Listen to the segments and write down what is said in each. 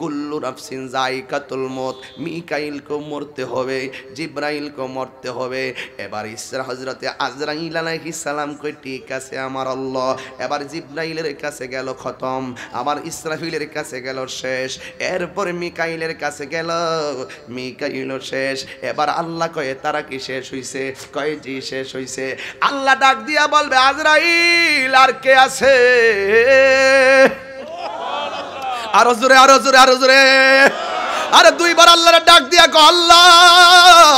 কুল্লু নাফসিন জায়কাতুল মত মিকাইলকেও মরতে হবে জিব্রাইলকেও মরতে হবে এবার ইসরা হজরতে আজরাইল সালাম কই ঠিক আছে আমার আল্লাহ এবার জিব্রাইলের কাছে গেল খতম আবার ইসরাফিলের কাছে গেল শেষ এরপর মিকাইলের কাছে গেল মিকাইলও শেষ এবার আল্লাহ কয়ে তারা কি শেষ হইছে কয়ে জি শেষ হইছে আল্লাহ ডাক দিয়া বলবে আজরাইল আর কে আছে আরো জোরে আরো জোরে আরো জোরে আরে দুইবার আল্লাহর ডাক দিয়া কো আল্লাহ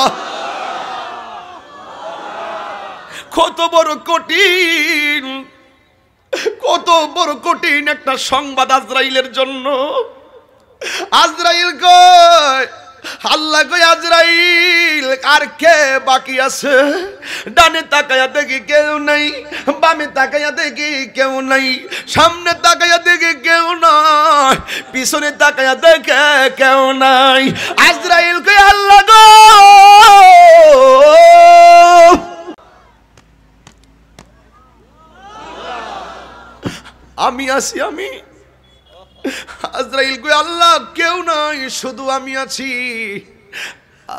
কত বড় কঠিন কত বড় কঠিন একটা সংবাদ আজরাইলের জন্য আজরাইল কয় আল্লাহ কই আজরাইল আর কে বাকি আছে ডানে তাকায়া দেখি কেউ নাই বামে তাকায়া দেখি কেউ নাই সামনে তাকায়া দেখি কেউ নাই পিছনে তাকায়া দেখে কেউ নাই আজরাইল কই আল্লাহ গো আমি আছি আমি আজরাইল কই আল্লাহ কেউ নাই শুধু আমি আছি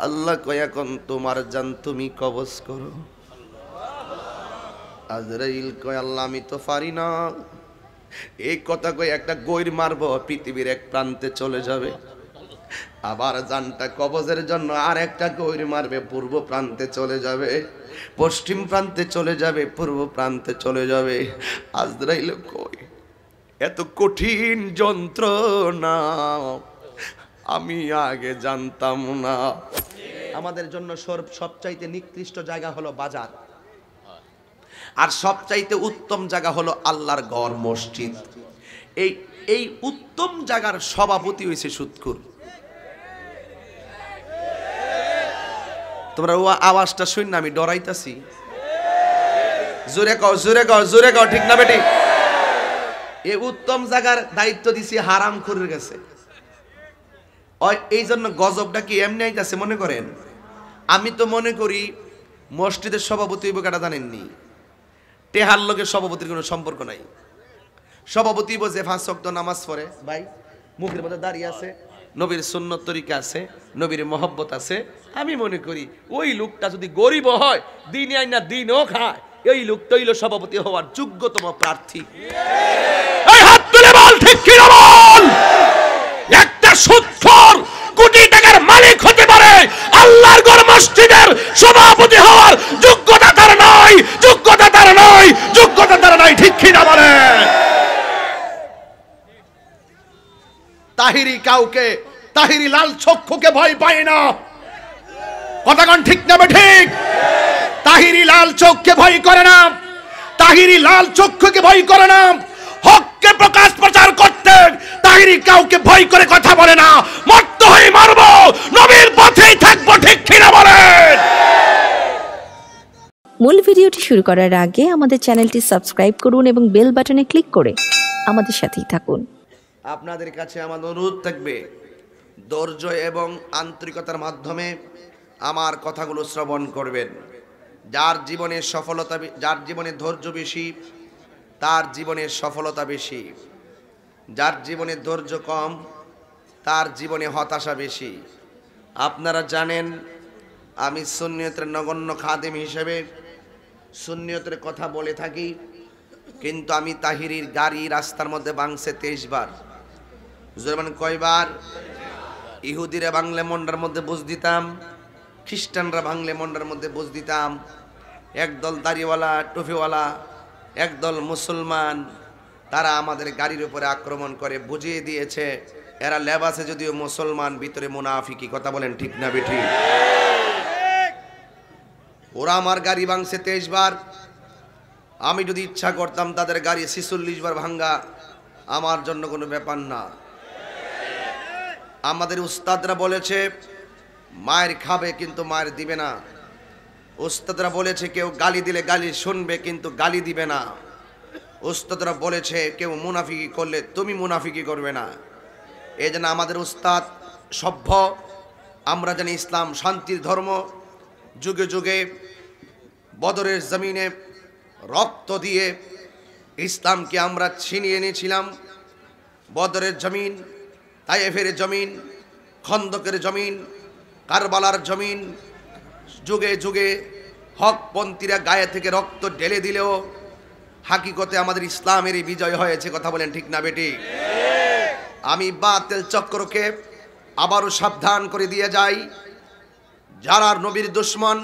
আল্লাহ কয় এখন তোমার জান তুমি কবজ করো আজরাইল কয় আল্লাহ আমি তো পারি না এই কথা কই একটা গৈর মারব পৃথিবীর এক প্রান্তে চলে যাবে আবার জানটা কবজের জন্য আর একটা গৈর মারবে পূর্ব প্রান্তে চলে যাবে পশ্চিম প্রান্তে চলে যাবে পূর্ব প্রান্তে চলে যাবে আজরাইল কই এত কঠিন যন্ত্রণা আমি আগে জানতাম না আমাদের জন্য সবচাইতে নিকৃষ্ট জায়গা হলো বাজার আর সবচাইতে উত্তম জায়গা হলো আল্লাহর ঘর মসজিদ এই এই উত্তম জায়গার সভাপতি হয়েছে সুৎকুর তোমরা ও আওয়াজটা শুন না আমি ডরাইতাছি জোরে কও জোরে কও জোরে কও ঠিক না বেটি এই উত্তম জায়গার দায়িত্ব দিছি হারাম খুরের কাছে এই জন্য গজবটা কি এমনি আইতাছে মনে করেন আমি তো মনে করি মসজিদের সভাপতি হইব জানেননি টেহার লোকের সভাপতির কোনো সম্পর্ক নাই সভাপতি যে ফাঁস শক্ত নামাজ পড়ে ভাই মুখের মধ্যে দাঁড়িয়ে আছে নবীর সুন্নত তরিকা আছে নবীর মহব্বত আছে আমি মনে করি ওই লোকটা যদি গরিব হয় দিনে আইনা দিনও খায় এই লোকটা হইল সভাপতি হওয়ার যোগ্যতম প্রার্থী একটা কোটি টাকার মালিক হতে পারে আল্লাহর মসজিদের সভাপতি হওয়ার যোগ্যতা তার নয় যোগ্যতা তার নয় যোগ্যতা তার নয় ঠিক কি বলে তাহিরি কাউকে তাহিরি লাল চক্ষুকে ভয় পায় না কথাগণ ঠিক নেবে ঠিক তাহিরি লাল চোখকে ভয় করে না তাহিরি লাল চক্ষুকে ভয় করে না হককে প্রকাশ প্রচার করতে তাহিরি কাউকে ভয় করে কথা বলে না মত্ত হয়ে মারব নবীর পথেই থাকবো ঠিক কিনা বলেন মূল ভিডিওটি শুরু করার আগে আমাদের চ্যানেলটি সাবস্ক্রাইব করুন এবং বেল বাটনে ক্লিক করে আমাদের সাথেই থাকুন আপনাদের কাছে আমাদের অনুরোধ থাকবে ধৈর্য এবং আন্তরিকতার মাধ্যমে আমার কথাগুলো শ্রবণ করবেন যার জীবনে সফলতা যার জীবনে ধৈর্য বেশি তার জীবনে সফলতা বেশি যার জীবনে ধৈর্য কম তার জীবনে হতাশা বেশি আপনারা জানেন আমি শূন্যতের নগণ্য খাদেম হিসেবে সুনিয়তের কথা বলে থাকি কিন্তু আমি তাহিরির গাড়ি রাস্তার মধ্যে বাংছে তেইশ বার জোরমান কয়বার ইহুদিরা বাংলা মন্ডার মধ্যে বুঝ দিতাম খ্রিস্টানরা ভাঙলে মন্ডার মধ্যে বোঝ দিতাম একদল দাড়িওয়ালা টুফিওয়ালা একদল মুসলমান তারা আমাদের গাড়ির উপরে আক্রমণ করে বুঝিয়ে দিয়েছে এরা লেবাসে যদিও মুসলমান ভিতরে মুনাফিকি কথা বলেন ঠিক না বেঠি ওরা আমার গাড়ি ভাঙছে তেইশ বার আমি যদি ইচ্ছা করতাম তাদের গাড়ি ছিচল্লিশ বার ভাঙ্গা আমার জন্য কোনো ব্যাপার না আমাদের উস্তাদরা বলেছে মায়ের খাবে কিন্তু মায়ের দিবে না ওস্তাদরা বলেছে কেউ গালি দিলে গালি শুনবে কিন্তু গালি দিবে না ওস্তাদরা বলেছে কেউ মুনাফিকি করলে তুমি মুনাফিকি করবে না এই যেন আমাদের উস্তাদ সভ্য আমরা জানি ইসলাম শান্তির ধর্ম যুগে যুগে বদরের জমিনে রক্ত দিয়ে ইসলামকে আমরা ছিনিয়ে এনেছিলাম বদরের জমিন তাইফের জমিন খন্দকের জমিন কারবালার জমিন যুগে যুগে হকপন্থীরা গায়ে থেকে রক্ত ঢেলে দিলেও হাকিকতে আমাদের ইসলামেরই বিজয় হয়েছে কথা বলেন ঠিক না বেটি আমি বাতেল চক্রকে আবারও সাবধান করে দিয়ে যাই যারা নবীর দুশ্মন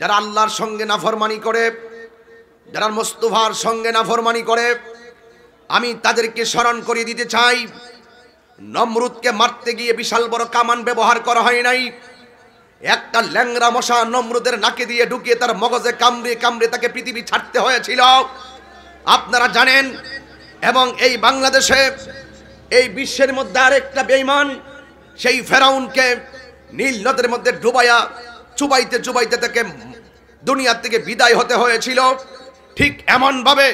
যারা আল্লাহর সঙ্গে নাফরমানি করে যারা মোস্তফার সঙ্গে নাফরমানি করে আমি তাদেরকে স্মরণ করে দিতে চাই নমরুদকে মারতে গিয়ে বিশাল বড় কামান ব্যবহার করা হয় নাই একটা ল্যাংরা মশা নমরুদের নাকে দিয়ে ঢুকিয়ে তার মগজে কামড়ে কামড়ে তাকে পৃথিবী ছাড়তে হয়েছিল আপনারা জানেন এবং এই বাংলাদেশে এই বিশ্বের মধ্যে আরেকটা বেইমান সেই ফেরাউনকে নীল নদের মধ্যে ডুবাইয়া চুবাইতে চুবাইতে তাকে দুনিয়ার থেকে বিদায় হতে হয়েছিল ঠিক এমনভাবে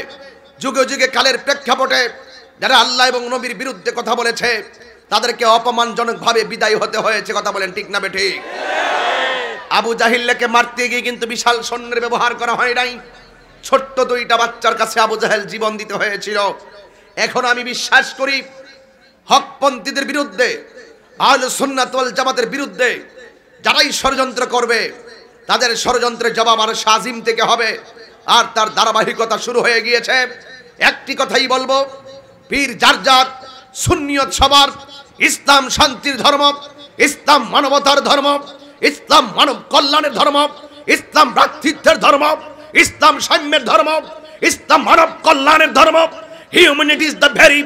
যুগে যুগে কালের প্রেক্ষাপটে যারা আল্লাহ এবং নবীর বিরুদ্ধে কথা বলেছে তাদেরকে অপমানজনকভাবে বিদায় হতে হয়েছে কথা বলেন ঠিক না ঠিক আবু জাহিল্লাকে মারতে গিয়ে কিন্তু বিশাল সৈন্যের ব্যবহার করা হয় নাই ছোট্ট দুইটা বাচ্চার কাছে আবু জাহেল জীবন দিতে হয়েছিল এখন আমি বিশ্বাস করি হকপন্থীদের বিরুদ্ধে আল সুন্নাতল জামাতের বিরুদ্ধে যারাই ষড়যন্ত্র করবে তাদের ষড়যন্ত্রের জবাব আর সাজিম থেকে হবে আর তার ধারাবাহিকতা শুরু হয়ে গিয়েছে একটি কথাই বলবো পীর যার যার সুন্নিয়ত সবার ইসলাম শান্তির ধর্ম ইসলাম মানবতার ধর্ম ইসলাম মানব কল্যাণের ধর্ম ইসলাম ভ্রাতৃত্বের ধর্ম ইসলাম সাম্যের ধর্ম ইসলাম মানব কল্যাণের ধর্ম humanity is the very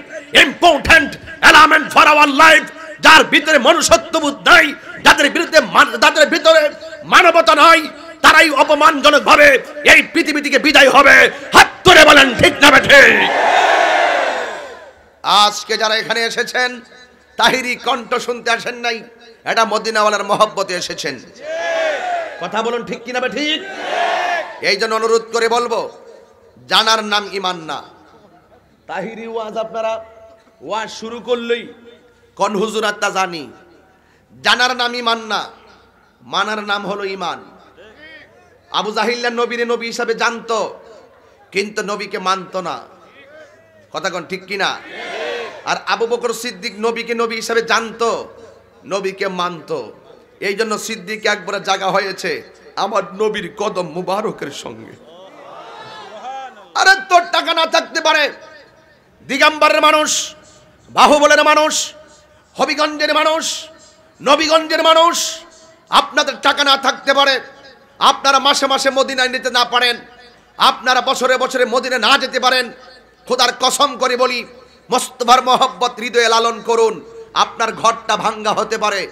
important element for our life যার ভিতরে মনুষ্যত্ববোধ নাই যাদের বিরুদ্ধে যাদের ভিতরে মানবতা নাই তারাই অপমানজনকভাবে এই পৃথিবী থেকে বিদায় হবে হাত ধরে বলেন ঠিক না বেঠে আজকে যারা এখানে এসেছেন তাহিরি কণ্ঠ শুনতে আসেন নাই এটা মদিনাওয়ালার মহব্বতে এসেছেন কথা বলুন ঠিক কিনা ঠিক এই জন্য অনুরোধ করে বলবো জানার নাম ইমান না তাহিরি ওয়াজ আপনারা ওয়াজ শুরু করলেই কন হুজুর তা জানি জানার নাম ইমান না মানার নাম হলো ইমান আবু জাহিল্লা নবীর নবী হিসাবে জানতো কিন্তু নবীকে মানত না কথা কোন ঠিক কিনা আর আবু বকর সিদ্দিক নবীকে নবী হিসাবে জানতো নবীকে মানত এই জন্য সিদ্দিক একবার জায়গা হয়েছে আমার নবীর কদম মুবারকের সঙ্গে আরে তোর টাকা না থাকতে পারে দিগাম্বারের মানুষ বাহুবলের মানুষ হবিগঞ্জের মানুষ নবীগঞ্জের মানুষ আপনাদের টাকা না থাকতে পারে আপনারা মাসে মাসে মদিনায় নিতে না পারেন আপনারা বছরে বছরে মদিনে না যেতে পারেন খোদার কসম করে বলি মস্তভার মহব্বত হৃদয়ে লালন করুন আপনার ঘরটা ভাঙ্গা হতে পারে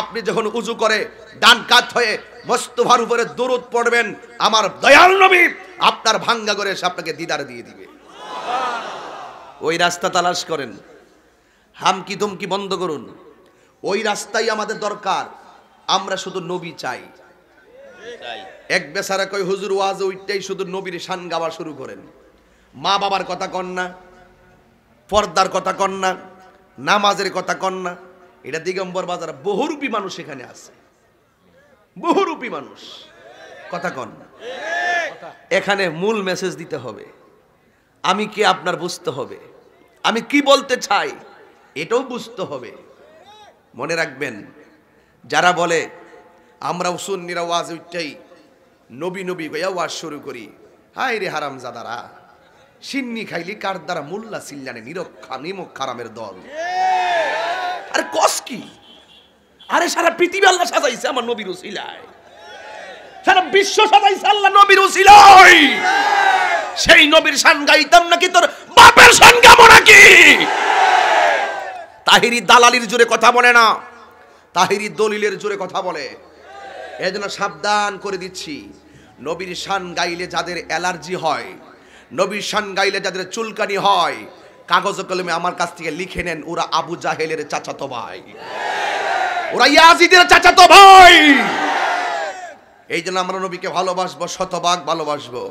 আপনি যখন উজু করে ডান কাত হয়ে মস্তভার উপরে দূরত পড়বেন আমার দয়াল নবী আপনার ভাঙ্গা করে আপনাকে দিদার দিয়ে দিবে ওই রাস্তা তালাশ করেন হামকি ধুমকি বন্ধ করুন ওই রাস্তাই আমাদের দরকার আমরা শুধু নবী চাই এক বেসারা কই হুজুর ওয়াজ ওইটাই শুধু নবীর শান গাওয়া শুরু করেন মা বাবার কথা কন না পর্দার কথা কন না নামাজের কথা কন না এটা দিগম্বর বাজার বহুরূপী মানুষ এখানে আছে বহুরূপী মানুষ কথা কন না এখানে মূল মেসেজ দিতে হবে আমি কি আপনার বুঝতে হবে আমি কি বলতে চাই এটাও বুঝতে হবে মনে রাখবেন যারা বলে আমরা সুন্নিরা ওয়াজ উঠাই নবী নবী গয়া ওয়াজ শুরু করি হায় রে হারাম জাদারা সিন্নি খাইলি কার দ্বারা মোল্লা সিল্লানে নিরক্ষা নিমক খারামের দল আরে কস কি আরে সারা পৃথিবী আল্লাহ সাজাইছে আমার নবীর উসিলায় সারা বিশ্ব সাজাইছে আল্লাহ নবীর উসিলায় সেই নবীর শান গাইতাম নাকি তোর বাপের শান গাবো নাকি তাহিরি দালালির জোরে কথা বলে না তাহিরি দলিলের জোরে কথা বলে এজন্য সাবধান করে দিচ্ছি নবীর শান গাইলে যাদের অ্যালার্জি হয় নবী গাইলে যাদের চুলকানি হয় কাগজ কলমে আমার কাছ থেকে লিখে নেন ওরা আবু জাহেলের চাচা তো ভাই ওরা ইয়াজিদের চাচা তো ভাই এই জন্য আমরা নবীকে ভালোবাসবো শতভাগ ভালোবাসবো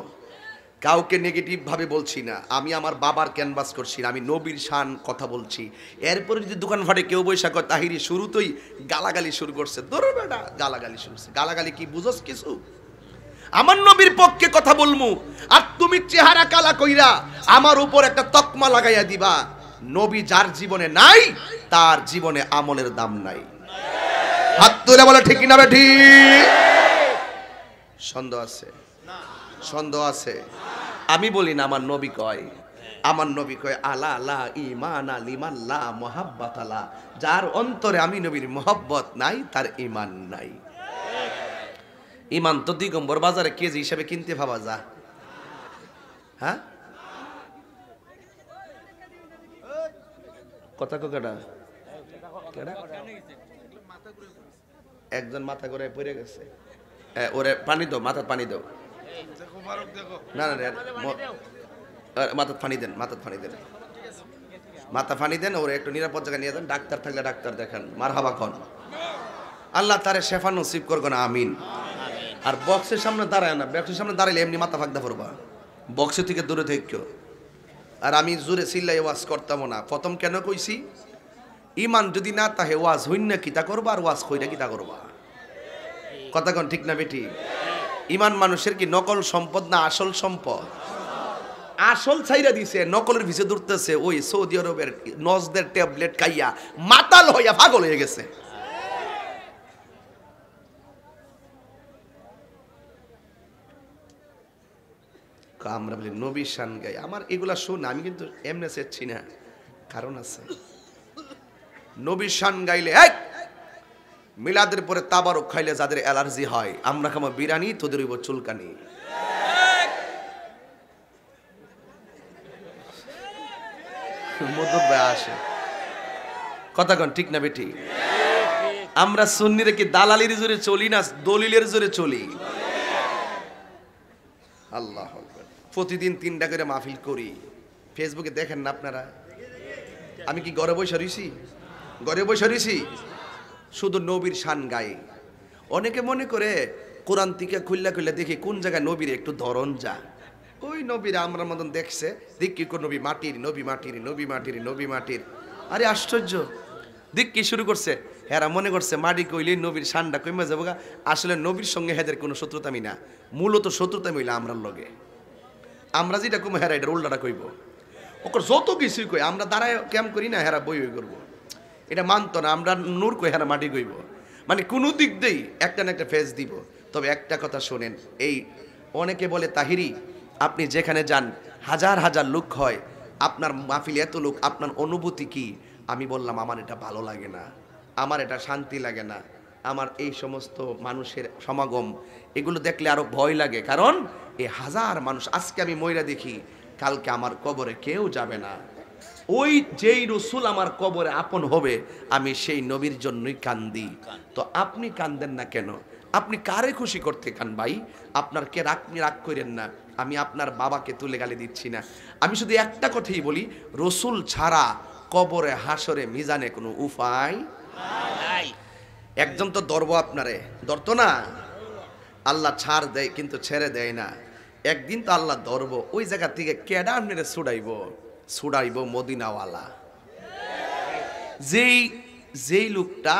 কাউকে নেগেটিভ ভাবে বলছি না আমি আমার বাবার ক্যানভাস করছি না আমি নবীর শান কথা বলছি এরপরে যদি দোকান ফাটে কেউ বৈশাখ তাহিরি শুরুতেই গালাগালি শুরু করছে ধরো না গালাগালি শুরু গালাগালি কি বুঝোস কিছু আমার নবীর পক্ষে কথা বলমু আর তুমি চেহারা কালা কইরা আমার উপর একটা তকমা লাগাইয়া দিবা নবী যার জীবনে নাই তার জীবনে আমলের দাম নাই হাত তুলে বলে ঠিক না বেঠি সন্দেহ আছে সন্দেহ আছে আমি বলি না আমার নবী কয় আমার নবী কয় আলা আলা ইমান আলিমান লা মোহাব্বত আলা যার অন্তরে আমি নবীর মোহাব্বত নাই তার ইমান নাই ইমান তো দিগম্বর বাজারে কেজি হিসাবে কিনতে ভাবা যা হ্যাঁ কথা কটা একজন মাথা করে পড়ে গেছে ওরে পানি দাও মাথার পানি দাও না না মাথার পানি দেন মাথার পানি দেন মাথা পানি দেন ওরে একটু নিরাপদ জায়গায় নিয়ে যান ডাক্তার থাকলে ডাক্তার দেখান মার হাবা কন আল্লাহ তারে শেফা নসিব করবেন আমিন আর বক্সের সামনে দাঁড়ায় না বক্সের সামনে দাঁড়াইলে এমনি মাথা ফাঁকদা পড়বা বক্সের থেকে দূরে থেকে আর আমি জোরে সিল্লাই ওয়াজ করতাম না প্রথম কেন কইছি ইমান যদি না তাহে ওয়াজ হইন না কিতা করবা আর ওয়াজ হইনা কিতা করবা কথা কন ঠিক না বেটি ইমান মানুষের কি নকল সম্পদ না আসল সম্পদ আসল ছাইরা দিছে নকলের ভিসে দূরতেছে ওই সৌদি আরবের নজদের ট্যাবলেট খাইয়া মাতাল হইয়া পাগল হয়ে গেছে আমরা বলি নবী শান গাই আমার এগুলা শুন আমি কিন্তু এমনি চেচ্ছি না কারণ আছে নবী শান গাইলে এক মিলাদের পরে তাবারক খাইলে যাদের অ্যালার্জি হয় আমরা খামো বিরানি তোদের ওইব চুলকানি আসে কথা ঠিক না বেটি আমরা সুন্নিরে কি দালালির জোরে চলি না দলিলের জোরে চলি আল্লাহ প্রতিদিন তিনটা করে মাহফিল করি ফেসবুকে দেখেন না আপনারা আমি কি গড়ে বই রয়েছি গড়ে বই রয়েছি শুধু নবীর শান গায়ে অনেকে মনে করে কোরআন থেকে খুললা খুললা দেখি কোন জায়গায় নবীর একটু ধরন যা ওই নবীরা আমরা মতন দেখছে কোন নবী মাটির নবী মাটির নবী মাটির নবী মাটির আরে আশ্চর্য দিক্কি শুরু করছে হেরা মনে করছে মাটি কইলে নবীর শানটা কইমা যাবো আসলে নবীর সঙ্গে হেদের কোনো শত্রুতামি না মূলত শত্রুতামি হইলে আমরার লগে আমরা যেটা কমো হেরা এটা রোলডাটা কইব ওকর যত কিছুই কই আমরা দাঁড়ায় ক্যাম্প করি না হেরা বই করবো এটা মানতো না আমরা নূর কই হেরা মাটি কইব মানে কোনো দিক দিয়েই একটা না একটা ফেস দিব তবে একটা কথা শোনেন এই অনেকে বলে তাহিরি আপনি যেখানে যান হাজার হাজার লোক হয় আপনার মাহফিল এত লোক আপনার অনুভূতি কি আমি বললাম আমার এটা ভালো লাগে না আমার এটা শান্তি লাগে না আমার এই সমস্ত মানুষের সমাগম এগুলো দেখলে আরো ভয় লাগে কারণ এ হাজার মানুষ আজকে আমি ময়রা দেখি কালকে আমার কবরে কেউ যাবে না ওই যেই রসুল আমার কবরে আপন হবে আমি সেই নবীর জন্যই কান্দি তো আপনি কান্দেন না কেন আপনি কারে খুশি করতে কান ভাই আপনার কে রাগ রাগ করেন না আমি আপনার বাবাকে তুলে গালি দিচ্ছি না আমি শুধু একটা কথাই বলি রসুল ছাড়া কবরে হাসরে মিজানে কোনো উপায় একজন তো দরব আপনারে দরত না আল্লাহ ছাড় দেয় কিন্তু ছেড়ে দেয় না একদিন তো আল্লাহ ধরবো ওই জায়গা থেকে কেডা মেরে ছুড়াইব ছুড়াইব মদিনাওয়ালা যেই যেই লোকটা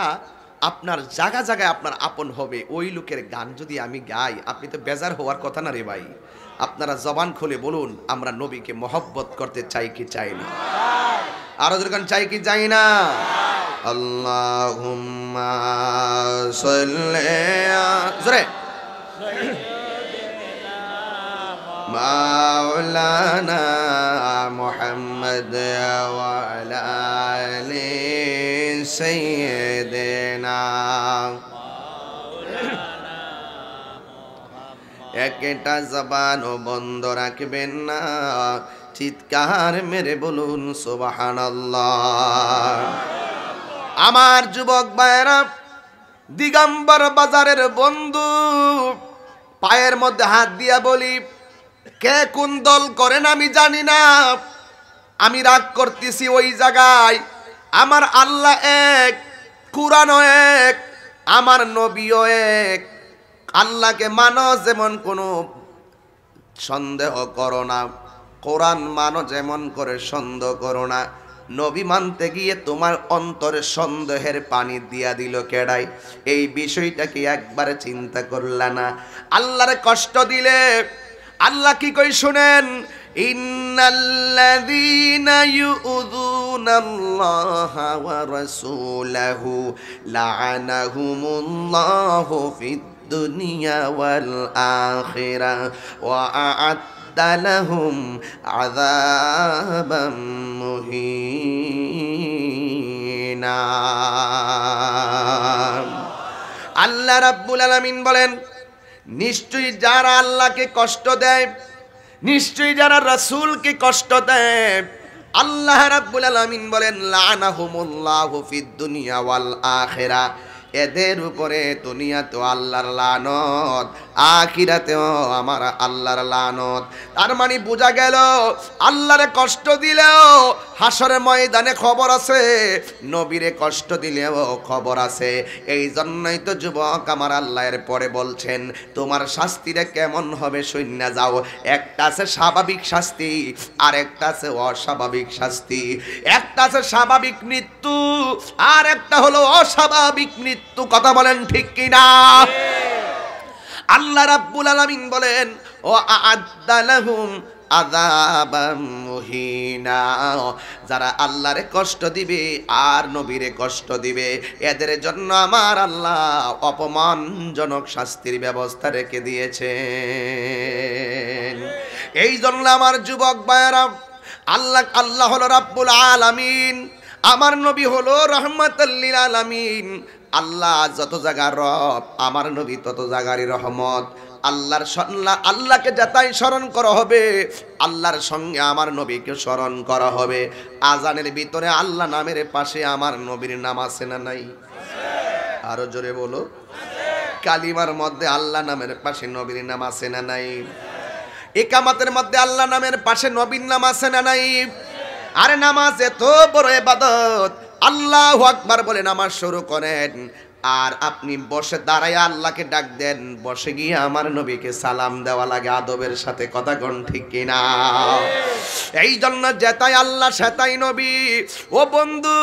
আপনার জায়গা জায়গায় আপনার আপন হবে ওই লোকের গান যদি আমি গাই আপনি তো বেজার হওয়ার কথা না রে ভাই আপনারা জবান খুলে বলুন আমরা নবীকে মহব্বত করতে চাই কি চাই না আরো গান চাই কি চাই না আল্লাহ জোরে مولانا محمد وعلى آل سيدنا একটা জবান ও বন্ধ রাখবেন না চিৎকার মেরে বলুন সোবাহান আমার যুবক বায়রা দিগম্বর বাজারের বন্ধু পায়ের মধ্যে হাত দিয়া বলি কে কোন দল করেন আমি জানি না আমি রাগ করতেছি ওই জায়গায় আমার আল্লাহ এক কুরানো এক আমার নবীও এক আল্লাহকে মানো যেমন কোনো সন্দেহ করো না কোরআন মানো যেমন করে সন্দেহ করো না নবী মানতে গিয়ে তোমার অন্তরে সন্দেহের পানি দিয়া দিল কেডাই এই বিষয়টাকে একবারে চিন্তা করলা না আল্লাহরে কষ্ট দিলে আল্লাহ কি কই শুনেন দুনিয়া ওয়াল আখিরা ওয়া আ লাহুম আযাবাম মুহিনা আল্লাহ রাব্বুল আলামিন বলেন নিশ্চয়ই যারা আল্লাহকে কষ্ট দেয় নিশ্চয়ই যারা রাসূলকে কষ্ট দেয় আল্লাহ রাব্বুল আলামিন বলেন লানাহুমুল্লাহু ফিদ দুনিয়া ওয়াল আখিরা এদের উপরে দুনিয়া তো আল্লাহর লানত আখিরাতেও আমার আল্লাহর লানত তার মানে বোঝা গেল আল্লাহরে কষ্ট দিলেও হাসরের ময়দানে খবর আছে নবীরে কষ্ট দিলেও খবর আছে এই জন্যই তো যুবক আমার আল্লাহর পরে বলছেন তোমার শাস্তিটা কেমন হবে শূন্য যাও একটা আছে স্বাভাবিক শাস্তি আর একটা আছে অস্বাভাবিক শাস্তি একটা আছে স্বাভাবিক মৃত্যু আর একটা হলো অস্বাভাবিক মৃত্যু কথা বলেন ঠিক কিনা আল্লাহ রাব্বুল আলামিন বলেন ও আদালাহুম যারা আল্লাহরে কষ্ট দিবে আর নবীরে কষ্ট দিবে এদের জন্য আমার আল্লাহ অপমানজনক শাস্তির ব্যবস্থা রেখে দিয়েছে এই জন্য আমার যুবক বায়রা আল্লাহ আল্লাহ হল রাব্বুল আলামিন আমার নবী হলো রহমতাল্লিল আলামিন আল্লাহ যত জায়গার রব আমার নবী তত জায়গারই রহমত আল্লাহর আল্লাহকে যাতাই স্মরণ করা হবে আল্লাহর সঙ্গে আমার নবীকে স্মরণ করা হবে আজানের ভিতরে আল্লাহ নামের পাশে আমার নবীর নাম আছে না নাই আরো জোরে বলো কালিমার মধ্যে আল্লাহ নামের পাশে নবীর নাম আছে না নাই একামাতের মধ্যে আল্লাহ নামের পাশে নবীর নাম আছে না নাই আরে নামাজ এত বড় এবাদত আল্লাহ আকবার বলেন আমার শুরু করেন আর আপনি বসে দাঁড়ায় আল্লাহকে ডাক দেন বসে গিয়ে আমার নবীকে সালাম দেওয়া লাগে আদবের সাথে কথা কন ঠিক কিনা এই জন্য জেতাই আল্লাহ সেতাই নবী ও বন্ধু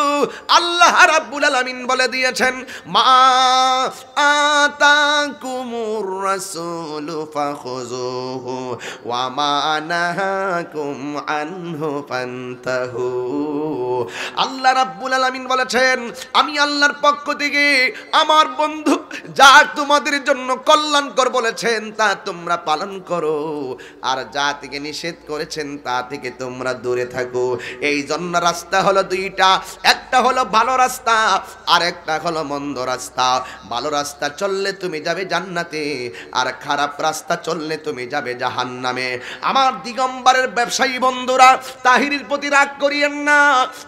আল্লাহ রাব্বুল আলমিন বলে দিয়েছেন মা আতাকুমুর الرسول فخذوه وما نهاكم عنه فانتهوا আল্লাহ রাব্বুল আলামিন বলেছেন আমি আল্লাহর পক্ষ থেকে আমার বন্ধু যা তোমাদের জন্য কল্যাণকর বলেছেন তা তোমরা পালন করো আর যা থেকে নিষেধ করেছেন তা থেকে তোমরা দূরে থাকো এই জন্য রাস্তা হলো দুইটা একটা হলো ভালো রাস্তা আর একটা হলো মন্দ রাস্তা ভালো রাস্তা চললে তুমি যাবে জান্নাতে আর খারাপ রাস্তা চললে তুমি যাবে জাহান নামে আমার দিগম্বরের ব্যবসায়ী বন্ধুরা তাহিরির প্রতি রাগ করিয়েন না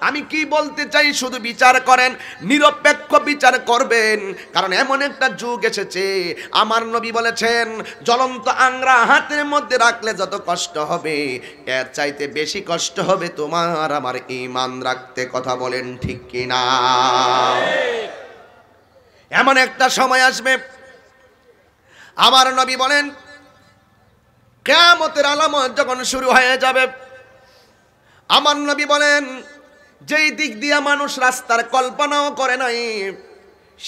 আমি কি বলতে চাই শুধু বিচার করেন নিরপেক্ষ বিচার করবেন কারণ এমন একটা যুগ এসেছে আমার নবী বলেছেন জ্বলন্ত আংরা হাতের মধ্যে রাখলে যত কষ্ট হবে এর চাইতে বেশি কষ্ট হবে তোমার আমার ইমান রাখতে কথা বলেন ঠিক কিনা এমন একটা সময় আসবে আমার নবী বলেন কেমতের আলামত যখন শুরু হয়ে যাবে আমার নবী বলেন যেই দিক দিয়া মানুষ রাস্তার কল্পনাও করে নাই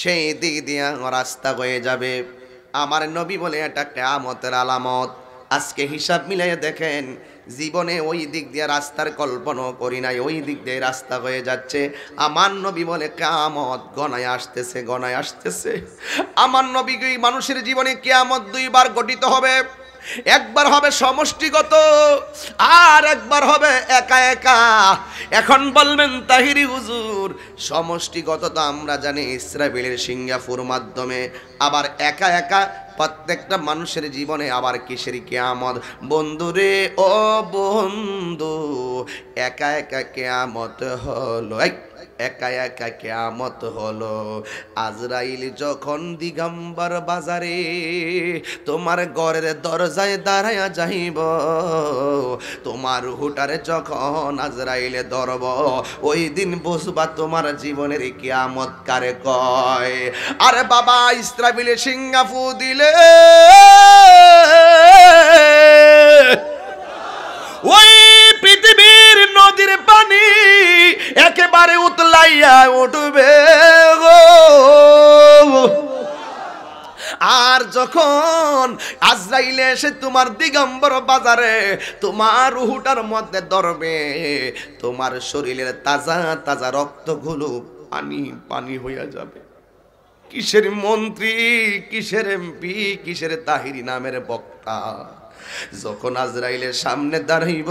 সেই দিক দিয়া রাস্তা হয়ে যাবে আমার নবী বলে এটা কেয়ামতের আলামত আজকে হিসাব মিলাইয়া দেখেন জীবনে ওই দিক দিয়ে রাস্তার কল্পনাও করি নাই ওই দিক দিয়ে রাস্তা হয়ে যাচ্ছে আমার নবী বলে কেয়ামত গনায় আসতেছে গনায় আসতেছে আমার নবী মানুষের জীবনে কেয়ামত দুইবার গঠিত হবে একবার হবে সমষ্টিগত আর একবার হবে একা একা এখন বলবেন তাহিরি হুজুর সমষ্টিগত তো আমরা জানি ইসরাবিলের সিঙ্গাপুর মাধ্যমে আবার একা একা প্রত্যেকটা মানুষের জীবনে আবার কিসের কেয়ামত বন্ধুরে ও বন্ধু একা একা কেয়ামত হলো একা একা কেয়ামত হলো আজরাইল যখন দিগম্বর বাজারে তোমার গড়ের দরজায় দাঁড়াইয়া যাইব তোমার হুটারে যখন আজরাইলে ধরব ওই দিন বসবা তোমার জীবনের কেয়ামত কারে কয় আরে বাবা ইস্ত্রাবিলে সিঙ্গাফু দিলে নদীর পানি একেবারে উতলাইয়া উঠবে গো আর যখন আজরাইলে এসে তোমার দিগম্বর বাজারে তোমার রুহুটার মধ্যে দরবে তোমার শরীরের তাজা তাজা রক্তগুলো পানি পানি হইয়া যাবে কিসের মন্ত্রী কিসের এমপি কিসের তাহিরি নামের বক্তা যখন আজরাইলের সামনে দাঁড়াইব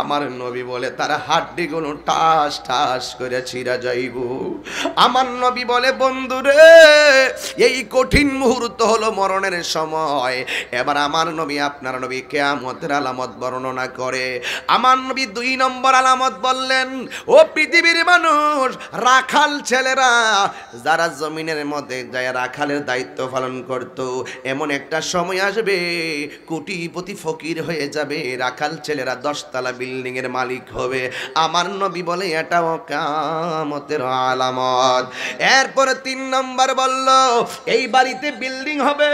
আমার নবী বলে তার হাড্ডিগুলো টাস টাস করে ছিঁড়া যাইব আমার নবী বলে বন্ধুরে এই কঠিন মুহূর্ত হলো মরণের সময় এবার আমার নবী আপনার নবী কেয়ামতের আলামত বর্ণনা করে আমার নবী দুই নম্বর আলামত বললেন ও পৃথিবীর মানুষ রাখাল ছেলেরা যারা জমিনের মধ্যে যায় রাখালের দায়িত্ব পালন করত এমন একটা সময় আসবে কোটিপতি ফকির হয়ে যাবে রাখাল ছেলেরা দশতলা বিল্ডিংয়ের মালিক হবে আমার নবী বলে এটাও কামতের আলামত এরপরে তিন নম্বর বলল এই বাড়িতে বিল্ডিং হবে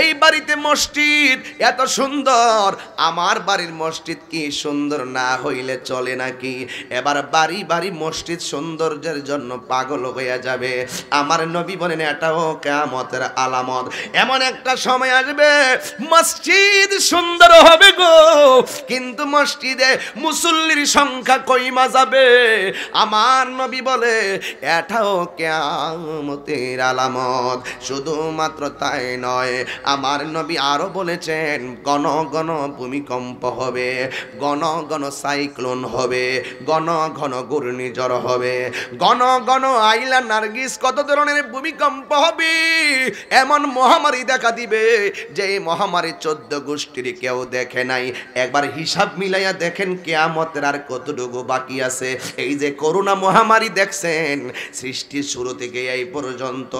এই বাড়িতে মসজিদ এত সুন্দর আমার বাড়ির মসজিদ কি সুন্দর না হইলে চলে নাকি এবার বাড়ি বাড়ি মসজিদ সৌন্দর্যের জন্য পাগল হয়ে যাবে আমার নবী বলেন এটাও কামতের আলামত এমন একটা সময় আসবে মসজিদ মসজিদ সুন্দর হবে গো কিন্তু মসজিদে মুসল্লির সংখ্যা কইমা যাবে আমার নবী বলে এটাও কেয়ামতের আলামত শুধুমাত্র তাই নয় আমার নবী আরো বলেছেন গণ গণ ভূমিকম্প হবে গণ গণ সাইক্লোন হবে গণ ঘন ঘূর্ণিঝড় হবে গণ গণ আইলা নার্গিস কত ধরনের ভূমিকম্প হবে এমন মহামারী দেখা দিবে যে মহামারী চোদ্দ গোষ্ঠীর কেউ দেখে নাই একবার হিসাব মিলাইয়া দেখেন কেয়ামতের আর কতটুকু বাকি আছে এই যে করোনা মহামারী দেখছেন সৃষ্টির শুরু থেকে এই পর্যন্ত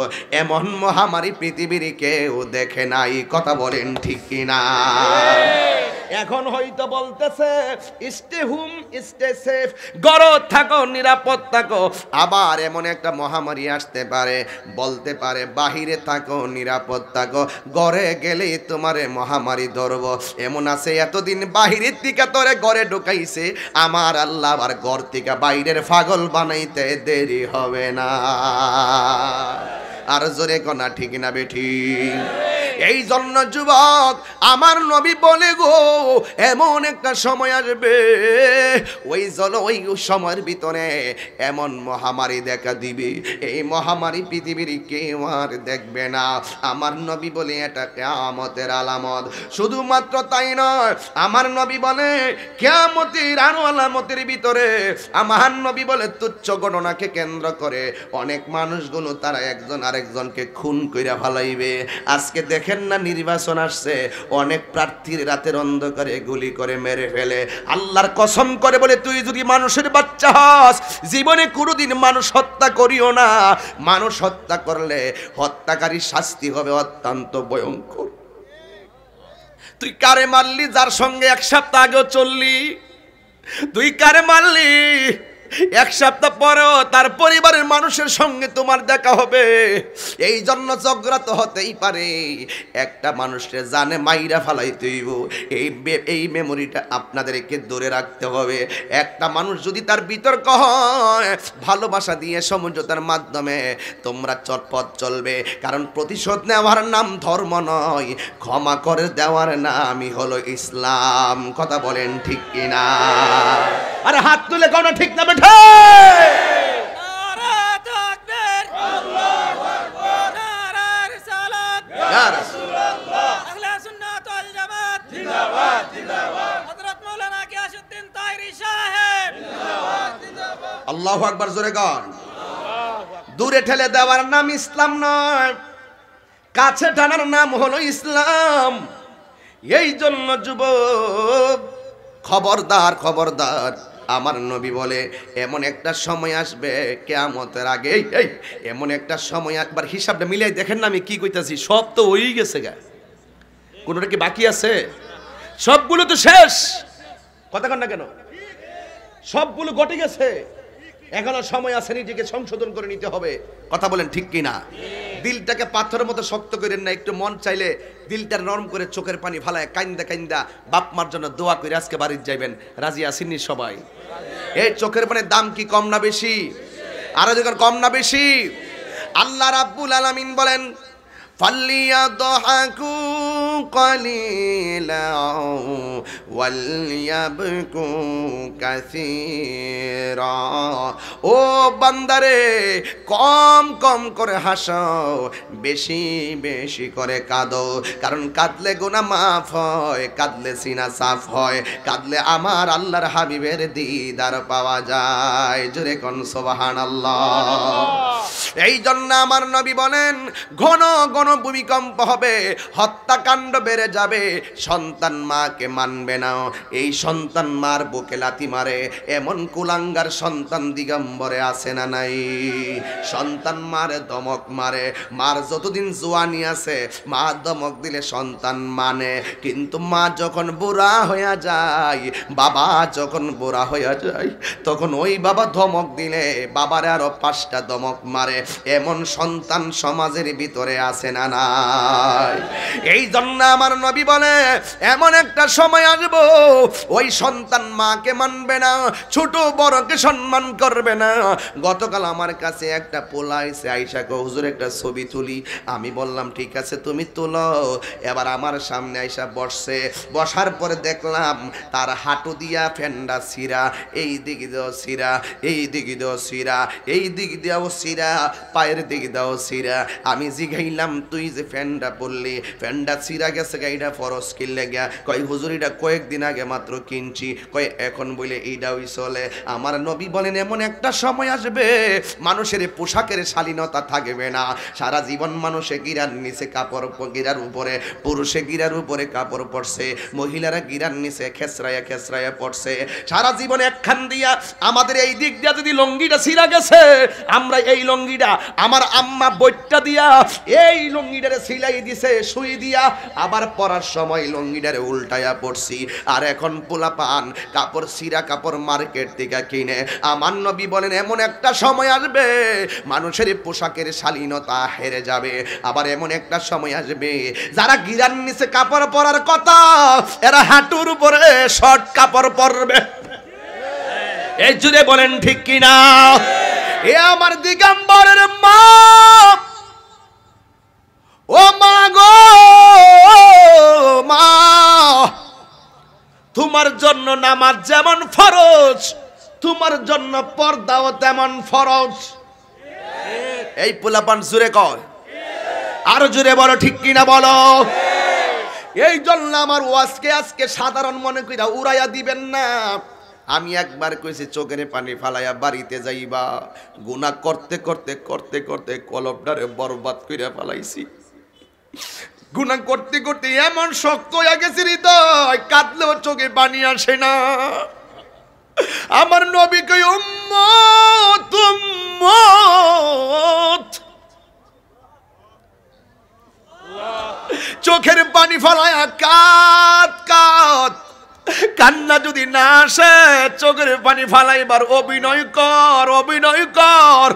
এমন মহামারী পৃথিবীর কেউ দেখে নাই কথা বলেন ঠিক কিনা এখন হয়তো বলতেছে স্টে হুম স্টে সেফ গর থাকো নিরাপদ থাকো আবার এমন একটা মহামারী আসতে পারে বলতে পারে বাহিরে থাকো নিরাপদ থাকো গড়ে গেলেই তোমার মহামারী গর্ব এমন আছে এতদিন বাহিরের দিকে তোরে ঘরে ঢুকাইছে আমার আল্লাহ আর ঘর থেকে বাইরের ফাগল বানাইতে দেরি হবে না আর জোরে কনা ঠিক না বেঠি এই জন্য যুবক আমার নবী বলে গো এমন একটা সময় আসবে ওই জল ওই সময়ের ভিতরে এমন মহামারী দেখা দিবে এই মহামারী পৃথিবীর কেউ আর দেখবে না আমার নবী বলে এটা কেমতের আলামত শুধু শুধুমাত্র তাই নয় আমার নবী বলে কেয়ামতির আরো আলামতির ভিতরে আমার নবী বলে তুচ্ছ গণনাকে কেন্দ্র করে অনেক মানুষগুলো তারা একজন আরেকজনকে খুন কইরা ফালাইবে আজকে দেখেন না নির্বাচন আসছে অনেক প্রার্থীর রাতের অন্ধকারে গুলি করে মেরে ফেলে আল্লাহর কসম করে বলে তুই যদি মানুষের বাচ্চা হস জীবনে কোনোদিন মানুষ হত্যা করিও না মানুষ হত্যা করলে হত্যাকারী শাস্তি হবে অত্যন্ত ভয়ঙ্কর তুই কারে মারলি যার সঙ্গে এক সপ্তাহ আগেও চললি তুই কারে মারলি এক সপ্তাহ পরেও তার পরিবারের মানুষের সঙ্গে তোমার দেখা হবে এই জন্য জগ্রাত হতেই পারে একটা মানুষের জানে মাইরা ফালাইতেইব এই এই মেমোরিটা আপনাদেরকে দূরে রাখতে হবে একটা মানুষ যদি তার বিতর্ক হয় ভালোবাসা দিয়ে সমঝোতার মাধ্যমে তোমরা চটপট চলবে কারণ প্রতিশোধ নেওয়ার নাম ধর্ম নয় ক্ষমা করে দেওয়ার নামই হলো ইসলাম কথা বলেন ঠিক কিনা আর হাত তুলে কোনো ঠিক না আল্লাহ আকবার জোরে গন দূরে ঠেলে দেওয়ার নাম ইসলাম নয় কাছে টানার নাম হলো ইসলাম এই জন্য যুবক খবরদার খবরদার আমার নবী বলে এমন একটা সময় আসবে কেমতের আগে এই এমন একটা সময় একবার হিসাবটা মিলিয়ে দেখেন না আমি কি কইতেছি সব তো ওই গেছে গা কোনোটা কি বাকি আছে সবগুলো তো শেষ কথা কন না কেন সবগুলো ঘটে গেছে এখনো সময় আছে নিজেকে সংশোধন করে নিতে হবে কথা বলেন ঠিক কিনা দিলটাকে পাথরের মতো শক্ত করেন না একটু মন চাইলে দিলটা নরম করে চোখের পানি ফালায় কাইন্দা কাইন্দা বাপ মার জন্য দোয়া করে আজকে বাড়ির যাইবেন রাজি আসেননি সবাই এই চোখের পানির দাম কি কম না বেশি আরো যখন কম না বেশি আল্লাহ রাব্বুল আলামিন বলেন فليضحكوا قليلا وليبكوا كثيرا ও বান্দারে কম কম করে হাসাও বেশি বেশি করে কাঁদো কারণ কাঁদলে গোনা মাফ হয় কাঁদলে সিনা সাফ হয় কাঁদলে আমার আল্লাহর হাবিবের দিদার পাওয়া যায় জোরে কন সোবাহান আল্লাহ এই জন্য আমার নবী বলেন ঘন ঘন কোনো ভূমিকম্প হবে হত্যাকাণ্ড বেড়ে যাবে সন্তান মাকে মানবে না এই সন্তান মার বুকে লাথি মারে এমন কুলাঙ্গার সন্তান দিগম্বরে আসে না নাই সন্তান মারে দমক মারে মার যতদিন জোয়ানি আছে মা দমক দিলে সন্তান মানে কিন্তু মা যখন বুড়া হইয়া যায় বাবা যখন বুড়া হইয়া যায় তখন ওই বাবা ধমক দিলে বাবার আরো পাঁচটা দমক মারে এমন সন্তান সমাজের ভিতরে আসে না না নাই এই জন্য আমার নবী বলে এমন একটা সময় আসব ওই সন্তান মাকে মানবে না ছোট বড়কে সম্মান করবে না গতকাল আমার কাছে একটা পোলা এসে আইসাকে হুজুর একটা ছবি তুলি আমি বললাম ঠিক আছে তুমি তোলো এবার আমার সামনে আইসা বসছে বসার পরে দেখলাম তার হাঁটু দিয়া ফেন্ডা সিরা এই দিকে দেওয়া সিরা এই দিকে দেওয়া সিরা এই দিক দেওয়া সিরা পায়ের দিকে দেওয়া সিরা আমি জিঘাইলাম তুই যে ফ্যানটা পড়লি ফ্যানটা ছিঁড়া গেছে গা এটা ফরস কিনলে গিয়া কয় হুজুর এটা কয়েকদিন আগে মাত্র কিনছি কয় এখন বলে এইটা ওই চলে আমার নবী বলেন এমন একটা সময় আসবে মানুষের পোশাকের শালীনতা থাকবে না সারা জীবন মানুষে গিরার নিচে কাপড় গিরার উপরে পুরুষে গিরার উপরে কাপড় পড়ছে মহিলারা গিরার নিচে খেসরায়া খেসরায়া পড়ছে সারা জীবন একখান দিয়া আমাদের এই দিক দিয়া যদি লঙ্গিটা ছিঁড়া গেছে আমরা এই লঙ্গিটা আমার আম্মা বইটা দিয়া এই লঙ্গিটারে সিলাই দিছে শুই দিয়া আবার পরার সময় লঙ্গিটারে উল্টায়া পড়ছি আর এখন পোলা পান কাপড় সিরা কাপড় মার্কেট থেকে কিনে আমার নবী বলেন এমন একটা সময় আসবে মানুষের পোশাকের শালীনতা হেরে যাবে আবার এমন একটা সময় আসবে যারা গিরার নিচে কাপড় পরার কথা এরা হাঁটুর উপরে শর্ট কাপড় পরবে এই জুড়ে বলেন ঠিক কিনা এ আমার দিগম্বরের মা ও মা গো মা তোমার জন্য নামাজ যেমন ফরজ তোমার জন্য পর্দাও তেমন ফরজ এই পোলাপান জুড়ে কয় আরো জুড়ে বলো ঠিক কিনা বলো এই জন্য আমার ওয়াজকে আজকে সাধারণ মনে কইরা উড়াইয়া দিবেন না আমি একবার কইছি চোখের পানি ফালাইয়া বাড়িতে যাইবা গুণা করতে করতে করতে করতে কলবটারে বরবাদ কইরা ফালাইছি গুনা করতে করতে এমন শক্ত হয়ে গেছে হৃদয় কাঁদলেও চোখে পানি আসে না আমার নবীকে উম্মত উম্মত চোখের পানি ফলায় কাত কাত কান্না যদি না আসে চোখের পানি ফালাইবার অভিনয় কর অভিনয় কর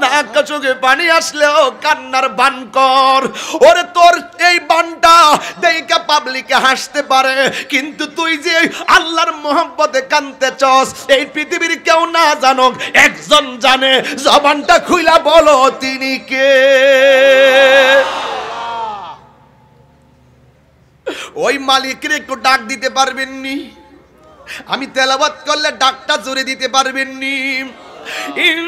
নাক চোখে পানি আসলেও কান্নার বান কর ওরে তোর এই বানটা দেখা পাবলিকে হাসতে পারে কিন্তু তুই যে আল্লাহর মোহাম্মতে কানতে চস এই পৃথিবীর কেউ না জানুক একজন জানে জবানটা খুইলা বলো তিনি কে ওই মালিকের একটু ডাক দিতে পারবেননি আমি তেলাবাত করলে ডাকটা জুড়ে দিতে পারবেননি ইন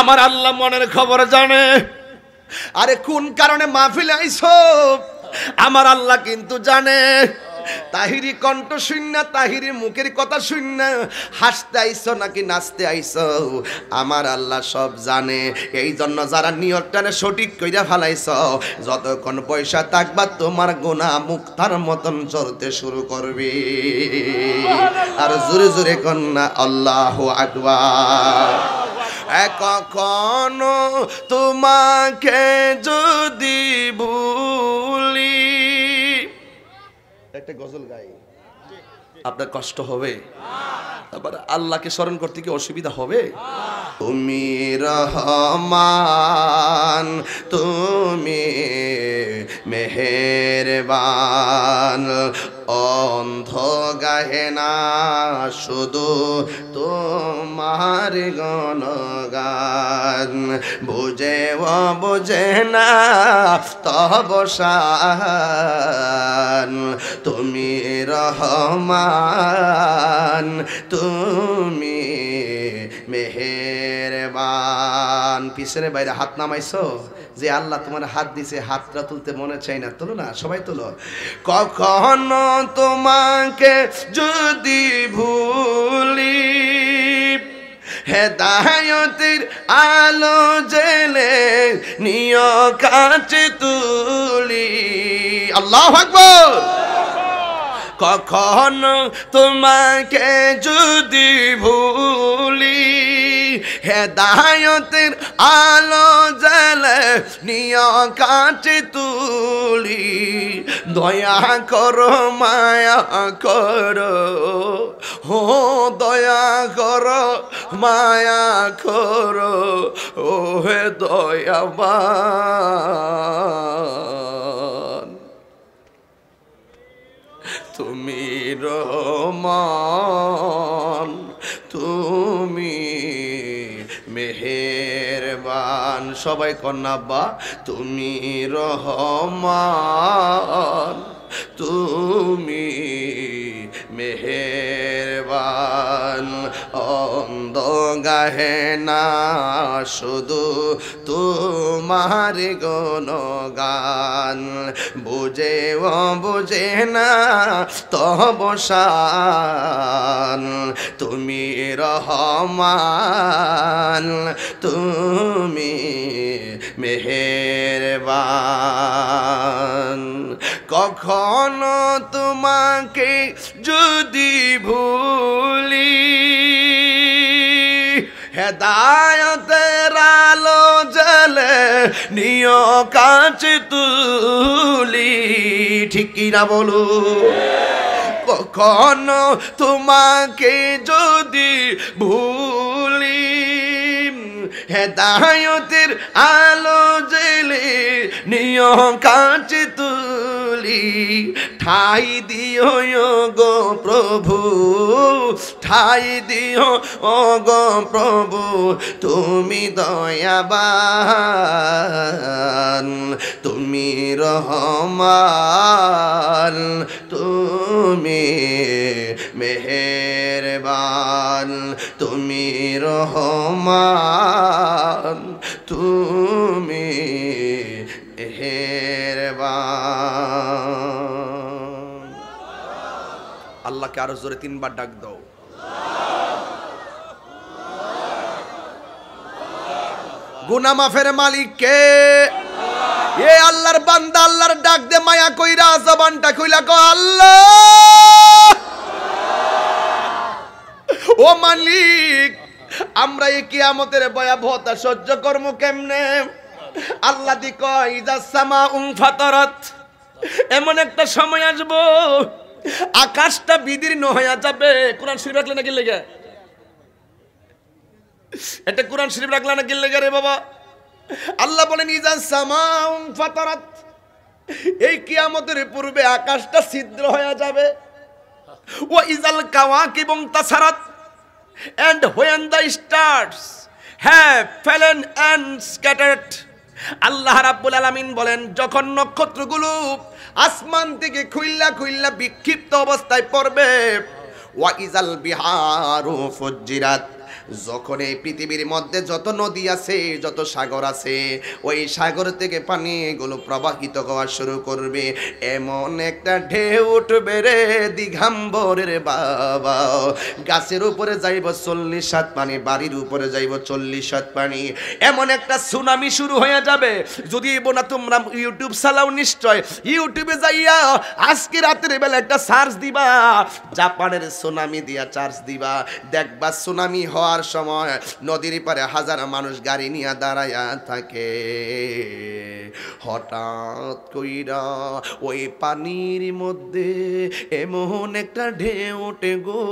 আমার আল্লাহ মনের খবর জানে আরে কোন কারণে মাহফিল আইস আমার আল্লাহ কিন্তু জানে তাহিরি কণ্ঠ শূন্য তাহিরি মুখের কথা শূন্য হাসতে আইসো নাকি নাচতে আইসো আমার আল্লাহ সব জানে এই জন্য যারা নিয়তটানে সঠিক কইরা ফালাইছ যতক্ষণ পয়সা থাকবা তোমার গোনা তার মতন চলতে শুরু করবে আর জোরে জোরে কন্যা আল্লাহ আকবার কখনো তোমাকে যদি ভুলি একটা গজল গাই আপনার কষ্ট হবে তারপরে আল্লাহকে স্মরণ করতে কি অসুবিধা হবে তুমি রহমান তুমি মেহেরবান অন্ধ গাহেনা শুধু তোমার গান বুঝে ও বুঝে না তবসান তুমি রহমান তুমি মেহে মেহরবান পিছনে বাইরে হাত নামাইছো যে আল্লাহ তোমার হাত দিছে হাতটা তুলতে মনে চাই না তুলো না সবাই তোলো কখনো তোমাকে যদি ভুলি হে দায়তির আলো জেলে নিয় কাছে তুলি আল্লাহ আকবর কখন তোমাকে যদি ভুলি হেদায়তের আলো জলে নিয় কাটি তুলি দয়া করো মায়া করো হো দয়া করো মায়া করো ও হে দয়া তুমি রমান তুমি মেহেরবান সবাই কন্যা তুমি রহমান তুমি মেহেরবান অন্ধ গাহে না শুধু তোমার গান বুঝে ও বুঝে না তবসান তুমি রহমান তুমি মেহেরবান কখনো তোমাকে যদি ভুলি হেদায়তের আলো জলে নিয় কাঁচ তুলি ঠিক না বলো কখন তোমাকে যদি ভুলি হেদায়তের আলো জেলে নিয় কাঁচ তুলি বলি ঠাই দিও গো প্রভু ঠাই দিও ও গো প্রভু তুমি দয়াবান তুমি রহমান তুমি মেহেরবান তুমি রহমান তুমি আল্লাহকে আরো জোরে তিনবার ডাক দাও গুনা মাফের মালিক কে এ আল্লাহর বান্দা আল্লাহর ডাক দে মায়া কইরা জবানটা কইলা কো আল্লাহ ও মালিক আমরা এই কিয়ামতের ভয়াবহতা সহ্য কর্ম কেমনে আল্লাহ দি কইজাসামা এমন একটা সময় আসবো আকাশটা বিদীর্ণ হইয়া যাবে কোরআন শরীফ রাখলে নাকি লেগে এটা কোরআন শরীফ রাখলে নাকি লেগে রে বাবা আল্লাহ বলেন ইজাসামা উং ফাতরত এই কিয়ামতের পূর্বে আকাশটা ছিদ্র হইয়া যাবে ও ইজাল কাওয়াক এবং তাসারাত and when the stars have fallen and scattered আল্লাহ রাব্বুল আলামিন বলেন যখন নক্ষত্রগুলো আসমান থেকে খুইল্লা খুইল্লা বিক্ষিপ্ত অবস্থায় পড়বে ওয়া ইজাল বিহারু ফজ্জিরাত যখন এই পৃথিবীর মধ্যে যত নদী আছে যত সাগর আছে ওই সাগর থেকে পানিগুলো প্রবাহিত হওয়া শুরু করবে এমন একটা ঢেউ উঠবে রে দিঘাম্বরের বাবা গাছের উপরে যাইব চল্লিশ হাত পানি বাড়ির উপরে যাইব চল্লিশ হাত পানি এমন একটা সুনামি শুরু হয়ে যাবে যদি না তোমরা ইউটিউব চালাও নিশ্চয় ইউটিউবে যাইয়া আজকে রাতের বেলা একটা সার্চ দিবা জাপানের সুনামি দিয়া চার্জ দিবা দেখবা সুনামি হওয়া যাওয়ার সময় নদীর পারে হাজার মানুষ গাড়ি নিয়ে দাঁড়াইয়া থাকে হঠাৎ কইরা ওই পানির মধ্যে এমন একটা ঢেউ ওঠে গো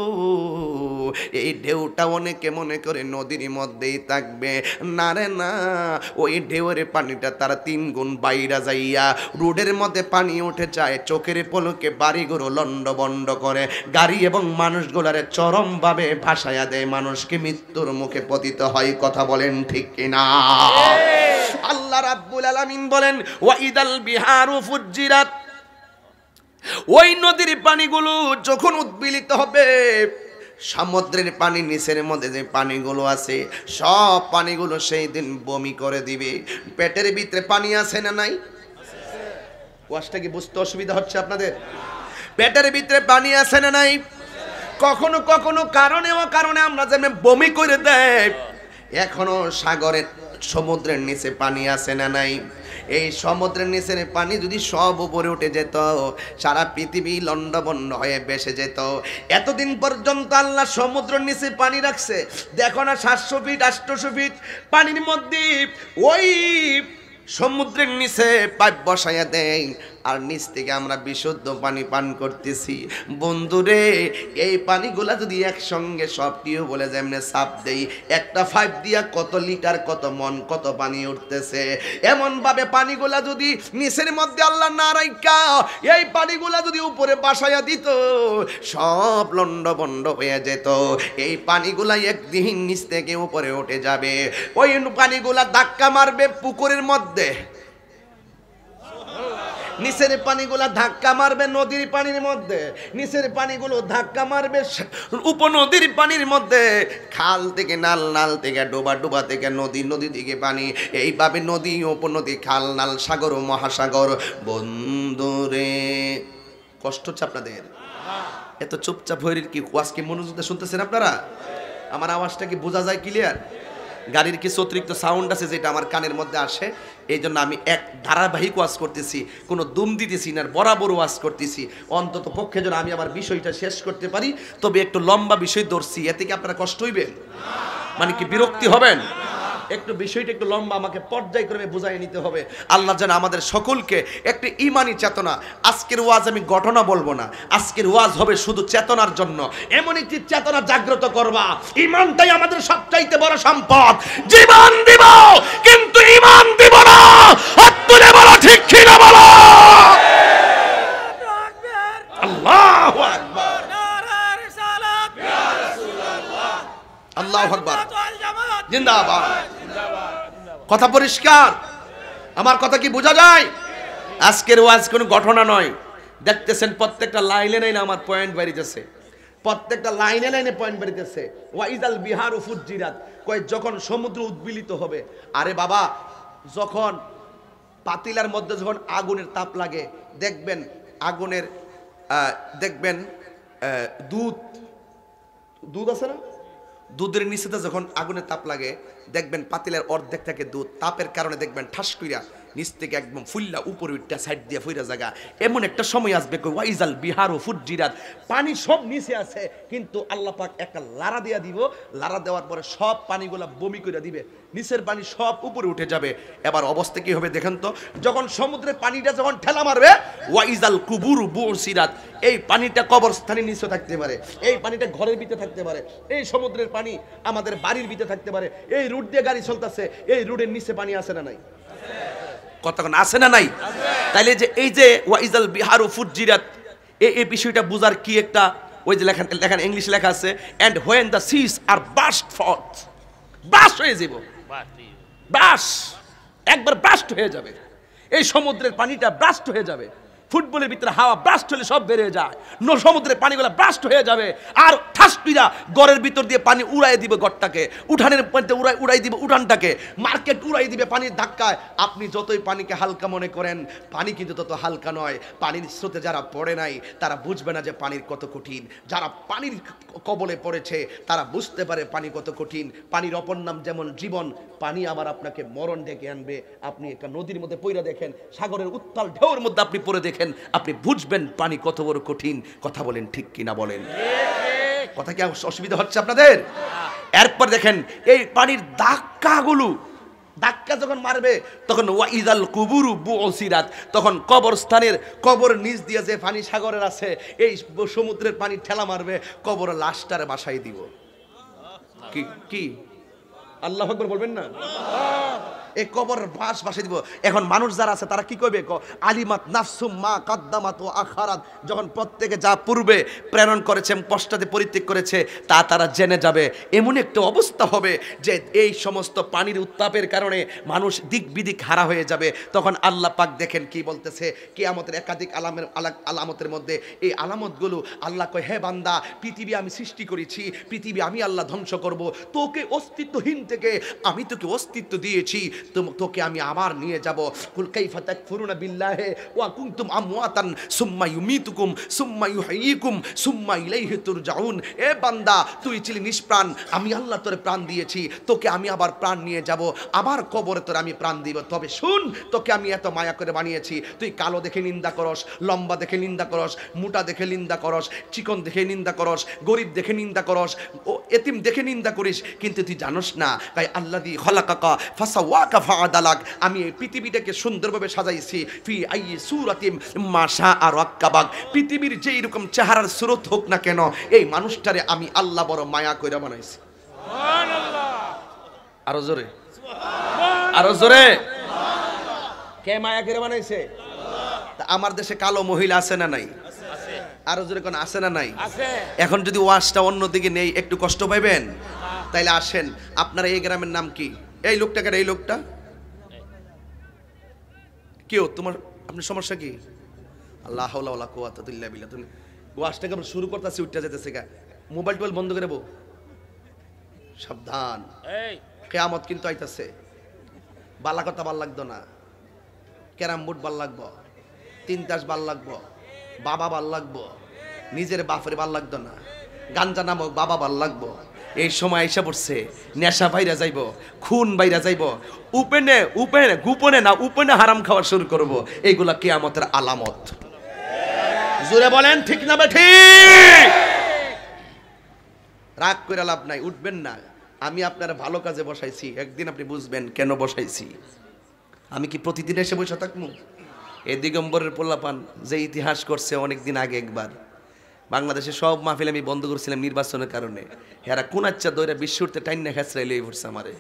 এই ঢেউটা অনেকে মনে করে নদীর মধ্যেই থাকবে না রে না ওই ঢেউয়ের পানিটা তারা তিন গুণ বাইরা যাইয়া রোডের মধ্যে পানি উঠে যায় চোখের পলকে বাড়িগুলো লন্ড বন্ড করে গাড়ি এবং মানুষগুলারে চরমভাবে ভাসায়া দেয় মানুষকে মৃত্যুর মুখে পতিত হয় কথা বলেন ঠিক কিনা আল্লাহ রাব্বুল আলামিন বলেন ওয়াইদাল বিহারু ফুজ্জিরাত ওই নদীর পানিগুলো যখন উদ্বিলিত হবে সমুদ্রের পানি নিচের মধ্যে যে পানিগুলো আছে সব পানিগুলো সেই দিন বমি করে দিবে পেটের ভিতরে পানি আছে না নাই ওয়াশটা কি বুঝতে অসুবিধা হচ্ছে আপনাদের পেটের ভিতরে পানি আছে না নাই কখনো কখনো কারণে ও কারণে আমরা যেমন বমি করে দেয় হ্যাঁ। এখনো সাগরের সমুদ্রের নিচে পানি আছে না নাই এই সমুদ্রের নিচের পানি যদি সব উপরে উঠে যেত সারা পৃথিবী লন্ডবন্ড হয়ে বেসে যেত এতদিন পর্যন্ত আল্লাহ সমুদ্রের নিচে পানি রাখছে দেখো না সাতশো ফিট আটশোশো ফিট পানির মধ্যে ওই সমুদ্রের নিচে পাইপ বসাইয়া দেয় আর নিচ থেকে আমরা বিশুদ্ধ পানি পান করতেছি বন্ধুরে এই পানিগুলা যদি একসঙ্গে সবটিও বলে এমনি সাপ দেই একটা ফাইভ দিয়া কত লিটার কত মন কত পানি উঠতেছে এমনভাবে পানিগুলা যদি নিচের মধ্যে আল্লাহ না রাইকা এই পানিগুলা যদি উপরে বাসায়া দিত সব বন্ড হয়ে যেত এই পানিগুলা একদিন নিচ থেকে উপরে উঠে যাবে ওই পানিগুলা ধাক্কা মারবে পুকুরের মধ্যে নিচের পানিগুলা ধাক্কা মারবে নদীর পানির মধ্যে নিচের পানিগুলো ধাক্কা মারবে উপনদীর পানির মধ্যে খাল থেকে নাল নাল থেকে ডোবা ডোবা থেকে নদী নদী থেকে পানি এইভাবে নদী উপনদী খাল নাল সাগর ও মহাসাগর বন্ধুরে কষ্ট হচ্ছে আপনাদের এত চুপচাপ হয়ে কি ওয়াজকে মনোযোগ শুনতেছেন আপনারা আমার আওয়াজটা কি বোঝা যায় ক্লিয়ার গাড়ির কিছু অতিরিক্ত সাউন্ড আছে যেটা আমার কানের মধ্যে আসে এই জন্য আমি এক ধারাবাহিক ওয়াজ করতেছি কোনো দুম দিতেছি না বরাবর ওয়াজ করতেছি অন্তত পক্ষে যেন আমি আমার বিষয়টা শেষ করতে পারি তবে একটু লম্বা বিষয় ধরছি এতে কি আপনারা কষ্ট হইবেন মানে কি বিরক্তি হবেন একটু বিষয়টা একটু লম্বা আমাকে পর্যায়ক্রমে বুঝাই নিতে হবে আল্লাহ যেন আমাদের সকলকে একটি ইমানি চেতনা আজকের ওয়াজ আমি ঘটনা বলবো না আজকের ওয়াজ হবে শুধু চেতনার জন্য এমন একটি চেতনা জাগ্রত করবা ইমানটাই আমাদের সবচাইতে বড় সম্পদ জীবন দিব কিন্তু ইমান দিব না হাত তুলে বলো ঠিক কিনা বলো আল্লাহ আকবার জিন্দাবাদ কথা পরিষ্কার আমার কথা কি বোঝা যায় আজকের ওয়াজ কোনো ঘটনা নয় দেখতেছেন প্রত্যেকটা লাইনে না আমার পয়েন্ট বাড়িতেছে প্রত্যেকটা লাইনে লাইনে পয়েন্ট বেরিতেছে ওয়াইজাল বিহার ফুজিরাত কয়ে যখন সমুদ্র উদ্বিলিত হবে আরে বাবা যখন পাতিলার মধ্যে যখন আগুনের তাপ লাগে দেখবেন আগুনের দেখবেন দুধ দুধ আছে না দুধের নিচেতে যখন আগুনের তাপ লাগে দেখবেন পাতিলের অর্ধেক থেকে দুধ তাপের কারণে দেখবেন ঠাস কইরা নিচ থেকে একদম ফুল্লা উপরে উঠটা সাইড দিয়ে ফুইরা জায়গা এমন একটা সময় আসবে কই ওয়াইজাল বিহার ও ফুটজিরাত পানি সব নিচে আছে কিন্তু আল্লাহ পাক একটা লারা দেয়া দিব লারা দেওয়ার পরে সব পানিগুলা বমি করে দিবে নিচের পানি সব উপরে উঠে যাবে এবার অবস্থা কি হবে দেখেন তো যখন সমুদ্রের পানিটা যখন ঠেলা মারবে ওয়াইজাল কুবুর বুসিরাত এই পানিটা কবরস্থানে নিচে থাকতে পারে এই পানিটা ঘরের ভিতরে থাকতে পারে এই সমুদ্রের পানি আমাদের বাড়ির ভিতরে থাকতে পারে এই রুট দিয়ে গাড়ি চলতেছে এই রুটের নিচে পানি আছে না নাই কতক্ষণ আছে না নাই তাইলে যে এই যে ওয়াইজাল বিহারু ফুজিরাত এই এই বিষয়টা বুঝার কি একটা ওই যে লেখা লেখা ইংলিশ লেখা আছে and when the seas are burst forth বাস হয়ে যাব বাস একবার বাস্ট হয়ে যাবে এই সমুদ্রের পানিটা ব্রাস্ট হয়ে যাবে ফুটবলের ভিতরে হাওয়া ব্রাস্ট হলে সব বেড়ে যায় ন সমুদ্রে পানিগুলো ব্রাস্ট হয়ে যাবে আর ঠাসপিরা গড়ের ভিতর দিয়ে পানি উড়াই দিবে গড়টাকে উঠানের পানিতে উড়াই উড়াই দিবে উঠানটাকে মার্কেট উড়াই দিবে পানির ধাক্কায় আপনি যতই পানিকে হালকা মনে করেন পানি কিন্তু তত হালকা নয় পানির স্রোতে যারা পড়ে নাই তারা বুঝবে না যে পানির কত কঠিন যারা পানির কবলে পড়েছে তারা বুঝতে পারে পানি কত কঠিন পানির অপর নাম যেমন জীবন পানি আবার আপনাকে মরণ ডেকে আনবে আপনি একটা নদীর মধ্যে পইরা দেখেন সাগরের উত্তাল ঢেউর মধ্যে আপনি পড়ে দেখেন দেখেন আপনি বুঝবেন পানি কত বড় কঠিন কথা বলেন ঠিক কিনা বলেন কথা কি অসুবিধা হচ্ছে আপনাদের এরপর দেখেন এই পানির ধাক্কাগুলো ধাক্কা যখন মারবে তখন ওয়াইদাল কুবুরু বুসিরাত তখন কবরস্থানের কবর নিচ দিয়ে যে পানি সাগরের আছে এই সমুদ্রের পানি ঠেলা মারবে কবর লাশটারে বাসায় দিব কি কি আল্লাহ আকবর বলবেন না এই কবর দিব এখন মানুষ যারা আছে তারা কি আলিমাত নাফসুম মা কাদ্দামাত ও আখারাত যখন প্রত্যেকে যা পূর্বে প্রেরণ করেছে পরিত্যাগ করেছে তা তারা জেনে যাবে এমন একটা অবস্থা হবে যে এই সমস্ত পানির উত্তাপের কারণে মানুষ দিক বিদিক হারা হয়ে যাবে তখন আল্লাহ পাক দেখেন কি বলতেছে কি আমাদের একাধিক আলামের আলামতের মধ্যে এই আলামতগুলো আল্লাহ কয় হে বান্দা পৃথিবী আমি সৃষ্টি করেছি পৃথিবী আমি আল্লাহ ধ্বংস করব তোকে অস্তিত্বহীন থেকে আমি তোকে অস্তিত্ব দিয়েছি তোকে আমি আবার নিয়ে যাব ওয়া কুনতুম আমওয়াতান সুম্মা ইউমিতুকুম সুম্মা সুম্মা ইলাইহি তুরজাউন এ বান্দা তুই ছিলি নিষ্প্রাণ আমি আল্লাহ প্রাণ দিয়েছি তোকে আমি আবার প্রাণ নিয়ে যাব আবার কবরে তোরে আমি প্রাণ দিব তবে শুন তোকে আমি এত মায়া করে বানিয়েছি তুই কালো দেখে নিন্দা করস লম্বা দেখে নিন্দা করস মোটা দেখে নিন্দা করস চিকন দেখে নিন্দা করস গরিব দেখে নিন্দা করস ও এতিম দেখে নিন্দা করিস কিন্তু তুই জানোস না তাই আল্লাহ দি হলাকাকা ফাসাওয়াকা ফাদালাক আমি এই পৃথিবীটাকে সুন্দরভাবে সাজাইছি ফি আই সুরাতিম মাসা আর অক্কাবাক পৃথিবীর যেই রকম চেহারার স্রোত হোক না কেন এই মানুষটারে আমি আল্লাহ বড় মায়া কইরা বানাইছি আরো জোরে আরো জোরে কে মায়া করে বানাইছে আমার দেশে কালো মহিলা আছে না নাই আরো জোরে কোন আছে না নাই এখন যদি ওয়াশটা অন্যদিকে নেই একটু কষ্ট পাইবেন তাইলে আসেন আপনারা এই গ্রামের নাম কি এই লোকটাকে এই লোকটা কেউ তোমার আপনার সমস্যা কি আল্লাহ কোয়াতিল্লা বিল্লা তুমি ওয়াশটাকে আমরা শুরু করতেছি উঠতে যেতেছে গা মোবাইল টোবাইল বন্ধ করে বউ সাবধান কেয়ামত কিন্তু আইতাছে বালা কথা ভাল লাগতো না ক্যারাম বোর্ড ভাল লাগবো তিন তাস ভাল লাগবো বাবা ভাল লাগবো নিজের বাপের ভাল লাগতো না গাঞ্জা নামক বাবা ভাল লাগবো এই সময় এসে পড়ছে নেশা বাইরা যাইব খুন বাইরা যাইব উপেনে উপেনে গোপনে না উপেনে হারাম খাওয়া শুরু করব এইগুলা আমাদের আলামত জোরে বলেন ঠিক না ঠিক রাগ করে লাভ নাই উঠবেন না আমি আপনার ভালো কাজে বসাইছি একদিন আপনি বুঝবেন কেন বসাইছি আমি কি প্রতিদিন এসে বসে থাকবো এ দিগম্বরের পোল্লাপান যে ইতিহাস করছে অনেকদিন আগে একবার বাংলাদেশে সব মাহফিল আমি বন্ধ করছিলাম নির্বাচনের কারণে হেরা কোন আচ্ছা দৈরা টাইম টাইনা খেসরাই লেগে পড়ছে আমারে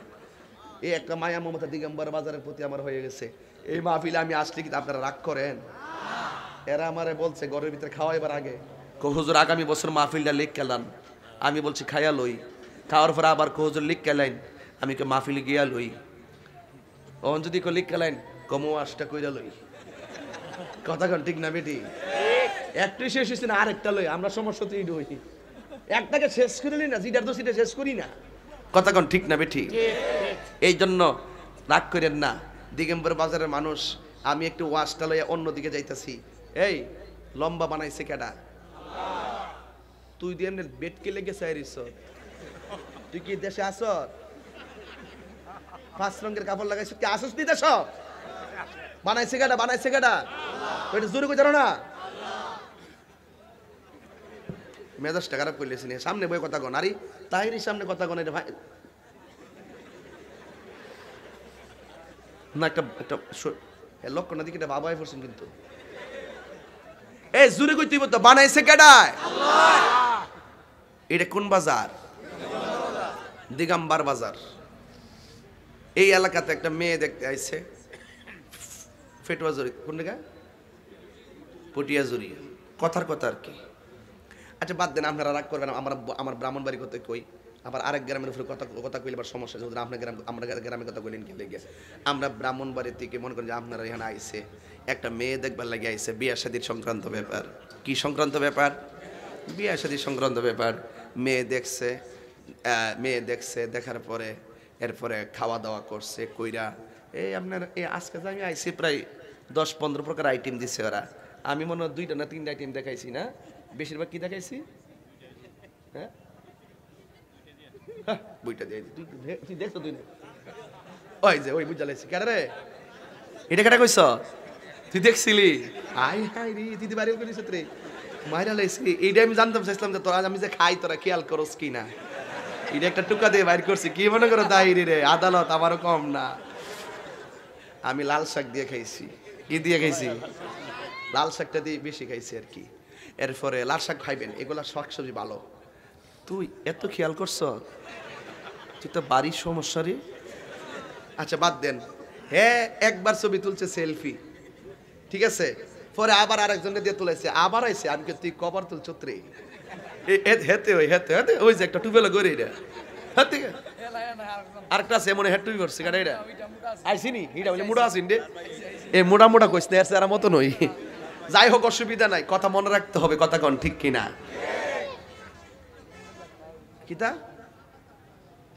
এই একটা মায়া মমতা দিগম্বর বাজারের প্রতি আমার হয়ে গেছে এই মাহফিলে আমি আসলে কি আপনারা রাগ করেন এরা আমারে বলছে ঘরের ভিতরে এবার আগে হুজুর আগামী বছর মাহফিলটা লিখ খেলাম আমি বলছি খাইয়া লই খাওয়ার পরে আবার কহুজুর লিখ খেলাইন আমি কে মাহফিল গিয়া লই অন যদি লিখ খেলাইন কমো আসটা কইরা লই কথা কন ঠিক না বেটি একটাই শেষ হয়েছে না আরেকটা লই আমরা সমস্যা তো হই একটাকে শেষ করিলি না যেটার তো সেটা শেষ করি না কথা কন ঠিক না বেঠি এই জন্য রাগ করেন না দিগম্বর বাজারের মানুষ আমি একটু ওয়াশটা লইয়া অন্যদিকে যাইতেছি এই লম্বা বানাইছে কেডা তুই দিয়ে এমনি বেটকে লেগে চাইরিস তুই কি দেশে আস পাঁচ রঙের কাপড় লাগাইছ কি আসস নি দেশ বানাইছে কেডা বানাইছে কেডা এটা জোরে করে জানো না মেজাজটা খারাপ করলেছেন সামনে বই কথা গনারি আরে সামনে কথা গণ ভাই না একটা একটা লক্ষণ দিকে এটা বাবাই পড়ছেন কিন্তু এ জুরে কই তুই তো বানাইছে কেডায় এটা কোন বাজার দিগাম্বার বাজার এই এলাকাতে একটা মেয়ে দেখতে আইছে ফেটুয়াজুরি কোন জায়গা পটিয়াজুরি কথার কথা আর কি আচ্ছা বাদ দেন আপনারা রাগ করবেন আমার আমার ব্রাহ্মণ বাড়ি কথা কই আবার আরেক গ্রামের উপরে কথা কথা কইলে আবার সমস্যা যেহেতু আপনার গ্রাম আমরা গ্রামের কথা কইলেন কিন্তু গেছে আমরা ব্রাহ্মণ বাড়ির থেকে মনে করেন যে আপনারা এখানে আইসে একটা মেয়ে দেখবার লাগে আইসে বিয়ার শাদির সংক্রান্ত ব্যাপার কি সংক্রান্ত ব্যাপার বিয়ার শাদির সংক্রান্ত ব্যাপার মেয়ে দেখছে মেয়ে দেখছে দেখার পরে এরপরে খাওয়া দাওয়া করছে কইরা এই আপনার এই আজকে আমি আইসি প্রায় দশ পনেরো প্রকার আইটেম দিছে ওরা আমি মনে হয় দুইটা না তিনটা আইটেম দেখাইছি না বেশিরভাগ কি দেখাইছি হ্যাঁ? হ্যাঁ, ওই যে ওই কেটা কইছ তুই দেখছিলি হাই রে দিদি এইটা আমি চাইছিলাম যে তোরা যে খাই তোরা খেয়াল করস কি না এটা একটা টুকা দিয়ে বাইর করছি কি মনে করো দাইরি রে আদালত আমারও কম না আমি লাল শাক দিয়ে খাইছি কি দিয়ে খাইছি লাল শাকটা দিয়ে বেশি খাইছি আর কি এরপরে লাল শাক খাইবেন এগুলা শাক সবজি ভালো তুই এত খেয়াল করছ তুই তো বাড়ির সমস্যা রে আচ্ছা বাদ দেন হ্যাঁ একবার ছবি তুলছে সেলফি ঠিক আছে পরে আবার একজনকে দিয়ে তুলেছে আবার আইসে আমি তুই কবার তুলছ রে হেতে ওই হেতে হেতে ওই যে একটা টুবেলা গরি রে আরেকটা আছে মনে হয় টুবি করছে কাটা এটা আইসিনি এটা মোটা রে এ মোটা কইস না এর মতো নই যাই হোক অসুবিধা নাই কথা মনে রাখতে হবে কথা কন ঠিক কিনা কিতা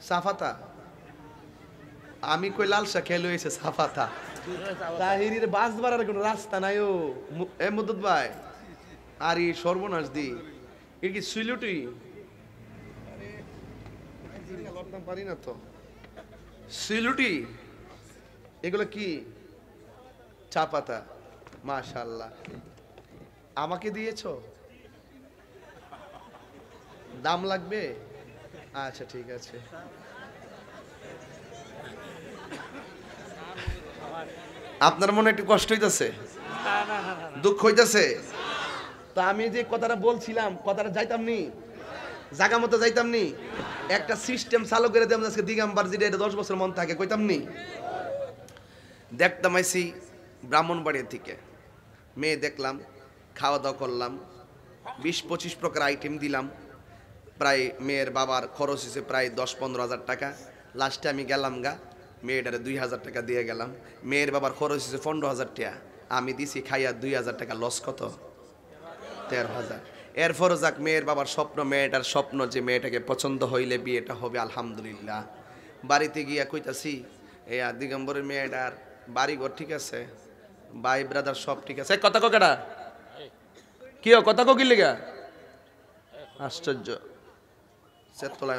সাফাতা আমি কই লালসা শাখে লইছে সাফাতা তাহিরির বাস বাড়ার কোনো রাস্তা নাই ও এ মদত ভাই আর এই সর্বনাশ দি এর কি সুইলুটি পারি না তো সিলুটি এগুলো কি চা পাতা মাশাল্লাহ আমাকে দিয়েছ দাম লাগবে আচ্ছা ঠিক আছে আপনার মনে একটু কষ্ট হইতেছে দুঃখ হইতেছে তো আমি যে কথাটা বলছিলাম কথাটা যাইতাম নি জাগা মতো যাইতাম নি একটা সিস্টেম চালু করে দিতাম আজকে দিগাম্বার যেটা এটা দশ বছর মন থাকে কইতাম নি দেখতাম আইসি বাড়ির থেকে মেয়ে দেখলাম খাওয়া দাওয়া করলাম বিশ পঁচিশ প্রকার আইটেম দিলাম প্রায় মেয়ের বাবার খরচ হয়েছে প্রায় দশ পনেরো হাজার টাকা লাস্টে আমি গেলাম গা মেয়েটারে দুই হাজার টাকা দিয়ে গেলাম মেয়ের বাবার খরচ হয়েছে পনেরো হাজার টাকা আমি দিছি খাইয়া দুই হাজার টাকা লস কত তেরো হাজার এরপরও যাক মেয়ের বাবার স্বপ্ন মেয়েটার স্বপ্ন যে মেয়েটাকে পছন্দ হইলে বিয়েটা হবে আলহামদুলিল্লাহ বাড়িতে গিয়া কইতাছি এ দিগম্বরের মেয়েটার বাড়িঘর ঠিক আছে ভাই ব্রাদার সব ঠিক আছে কথা কেটা কি কথা কি লেগা আশ্চর্য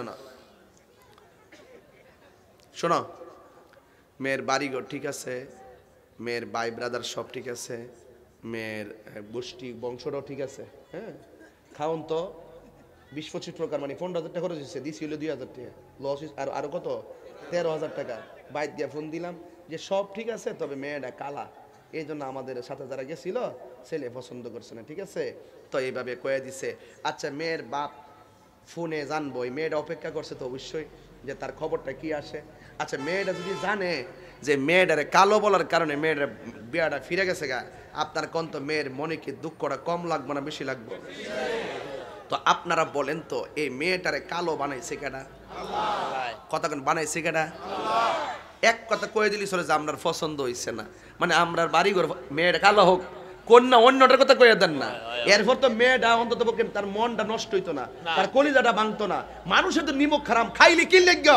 না শোনো মেয়ের বাড়িঘর ঠিক আছে মেয়ের ভাই ব্রাদার সব ঠিক আছে মেয়ের হ্যাঁ, গোষ্ঠী বংশটাও ঠিক আছে হ্যাঁ খাওন তো বিশ পঁচিশ প্রকার মানে পনেরো হাজার টাকা খরচ হচ্ছে দিছি হলো দুই হাজার টাকা লস আর আরো কত তেরো হাজার টাকা বাইর দিয়ে ফোন দিলাম যে সব ঠিক আছে তবে মেয়েটা কালা এই জন্য আমাদের সাথে যারা গেছিল ছেলে পছন্দ করছে না ঠিক আছে তো এইভাবে কয়ে দিছে আচ্ছা মেয়ের বাপ ফোনে জানবো এই মেয়েটা অপেক্ষা করছে তো অবশ্যই যে তার খবরটা কি আসে আচ্ছা মেয়েটা যদি জানে যে মেয়েটারে কালো বলার কারণে মেয়েটার বিয়াটা ফিরে গেছে গা আপনার কন্ত মেয়ের মনে কি দুঃখটা কম লাগবে না বেশি লাগবে তো আপনারা বলেন তো এই মেয়েটারে কালো বানাইছে কেটা কতক্ষণ বানাইছে কেটা এক কথা কয়ে দিলি সরে যে আমরার পছন্দ হইছে না মানে আমরার বাড়িঘর মেয়েটা কালো হোক কন্যা অন্যটার কথা কয়ে দেন না এরপর তো মেয়েটা অন্তত তার মনটা নষ্ট হইতো না তার কলিজাটা ভাঙতো না মানুষের তো নিমক খারাপ খাইলে কি লেগ্য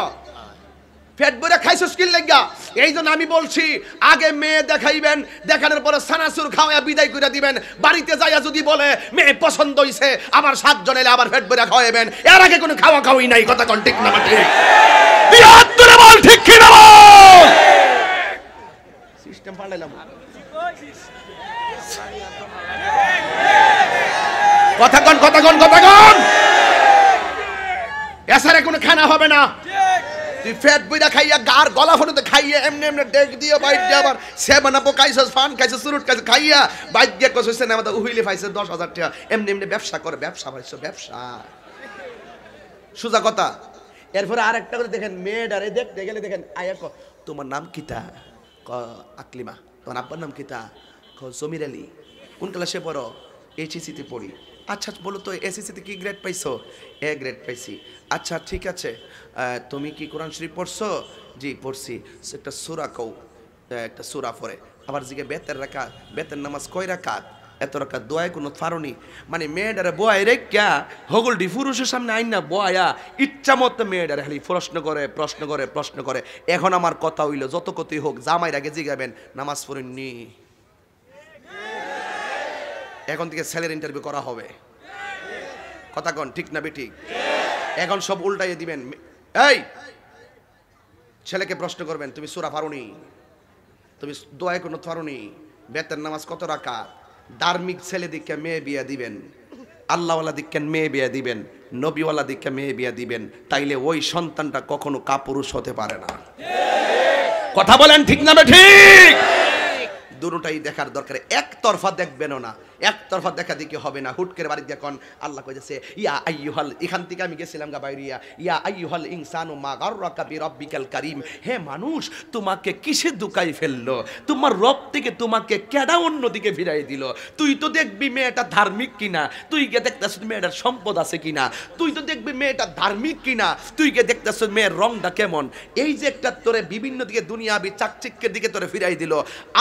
পেট ভরে খাইছো স্কিল লেগা এই জন্য আমি বলছি আগে মেয়ে দেখাইবেন দেখানোর পরে সানাসুর খাওয়া বিদায় করে দিবেন বাড়িতে যাইয়া যদি বলে মেয়ে পছন্দ হইছে আমার সাতজন এলে আবার পেট ভরে খাওয়াবেন এর আগে কোনো খাওয়া খাওয়াই নাই কথা কোন ঠিক না ঠিক ধরে বল ঠিক কি না সিস্টেম পাল্টাইলাম কথা কোন কথা কোন কথা কোন এসারে কোনো খানা হবে না তুই ফ্যাট বইরা খাইয়া গার গলা ফোনতে খাইয়ে এমনি এমনি ডেক দিয়ে বাইট দিয়ে আবার সেভেন আপও ফান খাইছস সুরুট খাইছস খাইয়া বাইট দিয়ে কস না আমাদের উহিলি পাইছে দশ হাজার টাকা এমনি এমনি ব্যবসা করে ব্যবসা পাইছো ব্যবসা সোজা কথা এরপরে আরেকটা করে দেখেন মেয়েডারে দেখতে গেলে দেখেন আয়া ক তোমার নাম কিতা ক আকলিমা তোমার আব্বার নাম কিতা ক জমির আলী কোন ক্লাসে পড়ো এইচএসিতে পড়ি আচ্ছা, আচ্ছা বলো তো এসএসসিতে কি গ্রেড পাইছো এ গ্রেড পাইছি আচ্ছা ঠিক আছে তুমি কি কোরআন শরীফ পড়ছো জি পড়ছি একটা সুরা কৌ একটা সুরা পড়ে আবার জিগে বেতের রাখা বেতের নামাজ কয় রাখাত এত রাখা দোয়ায় কোনো ফারণি মানে মেয়েটারে বয় রে ক্যা হগল পুরুষের সামনে আইন না বয়া ইচ্ছা মতো মেয়েটারে খালি প্রশ্ন করে প্রশ্ন করে প্রশ্ন করে এখন আমার কথা হইল যত কতই হোক জামাই রাগে জিগাবেন নামাজ পড়েননি এখন থেকে স্যালের ইন্টারভিউ করা হবে কথা কন ঠিক না বেঠিক এখন সব উল্টাইয়ে দিবেন এই ছেলেকে প্রশ্ন করবেন তুমি সুরা পারোনি তুমি দোয়া কোনো পারোনি বেতের নামাজ কত রাখা ধার্মিক ছেলে দিককে মেয়ে বিয়া দিবেন আল্লাহওয়ালা দিককে মেয়ে বিয়া দিবেন নবীওয়ালা দিককে মেয়ে বিয়া দিবেন তাইলে ওই সন্তানটা কখনো কাপুরুষ হতে পারে না কথা বলেন ঠিক না ঠিক দুটাই দেখার দরকার একতরফা দেখবেনও না একতরফা দেখা দেখি হবে না হুটকের বাড়ি দেখুন আল্লাহ কইতেছে ইয়া হল এখান থেকে আমি গেছিলাম গা বাইরিয়া ইয়া আইহল ইনসানু মা গর্রকা বিরব্বিকাল কারিম হে মানুষ তোমাকে কিসে দুকাই ফেললো তোমার রব থেকে তোমাকে কেডা অন্যদিকে ফিরাই দিল তুই তো দেখবি মেয়েটা ধার্মিক কিনা তুই গিয়ে দেখতেছ মেয়েটার সম্পদ আছে কিনা তুই তো দেখবি মেয়েটা ধার্মিক কিনা তুই গিয়ে দেখতেছ মেয়ের রংটা কেমন এই যে একটা তোরে বিভিন্ন দিকে দুনিয়াবি চাকচিক্যের দিকে তোরে ফিরাই দিল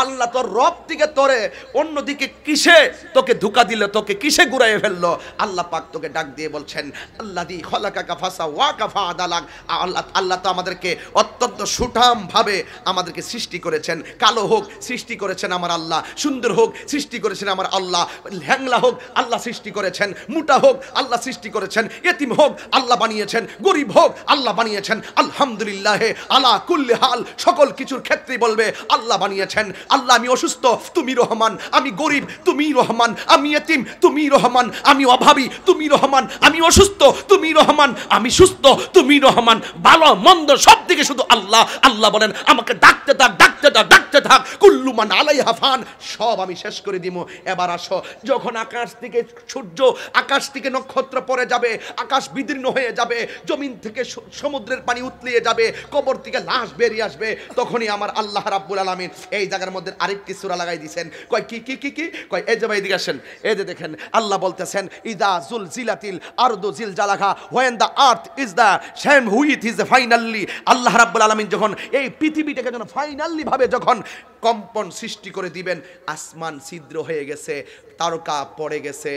আল্লাহ তোর রব থেকে তোরে অন্যদিকে কিসে তোকে ধোকা দিল তোকে কিসে ঘুরাইয়ে ফেললো আল্লাহ পাক তোকে ডাক দিয়ে বলছেন আল্লাহ দি হলাকা কাফাসা ওয়া কাফা আদালাক আল্লাহ আল্লাহ তো আমাদেরকে অত্যন্ত সুঠামভাবে আমাদেরকে সৃষ্টি করেছেন কালো হোক সৃষ্টি করেছেন আমার আল্লাহ সুন্দর হোক সৃষ্টি করেছেন আমার আল্লাহ হ্যাংলা হোক আল্লাহ সৃষ্টি করেছেন মোটা হোক আল্লাহ সৃষ্টি করেছেন এতিম হোক আল্লাহ বানিয়েছেন গরিব হোক আল্লাহ বানিয়েছেন আলহামদুলিল্লাহে আলা কুল্লি হাল সকল কিছুর ক্ষেত্রেই বলবে আল্লাহ বানিয়েছেন আল্লাহ আমি অসুস্থ তুমি রহমান আমি গরিব তুমি রহমান রহমান আমি এতিম তুমি রহমান আমি অভাবী তুমি রহমান আমি অসুস্থ তুমি রহমান আমি সুস্থ তুমি রহমান ভালো মন্দ সব দিকে শুধু আল্লাহ আল্লাহ বলেন আমাকে ডাকতে থাক ডাকতে থাক ডাকতে থাক কুল্লুমান আলাই হাফান সব আমি শেষ করে দিব এবার আসো যখন আকাশ থেকে সূর্য আকাশ থেকে নক্ষত্র পড়ে যাবে আকাশ বিদীর্ণ হয়ে যাবে জমিন থেকে সমুদ্রের পানি উতলিয়ে যাবে কবর থেকে লাশ বেরিয়ে আসবে তখনই আমার আল্লাহ রাব্বুল আলমিন এই জায়গার মধ্যে আরেকটি সুরা লাগাই দিয়েছেন কয় কি কি কি কি কয় এই যে ভাই গেছেন এই যে দেখেন আল্লাহ বলতেছেন ইদা জুল জিলাতিল আরদু জিল জালাখা when the earth is the shaken with is finally আল্লাহ রাব্বুল আলমিন যখন এই পৃথিবীটাকে যখন ফাইনালিভাবে যখন কম্পন সৃষ্টি করে দিবেন আসমান ছিদ্র হয়ে গেছে তারকা পড়ে গেছে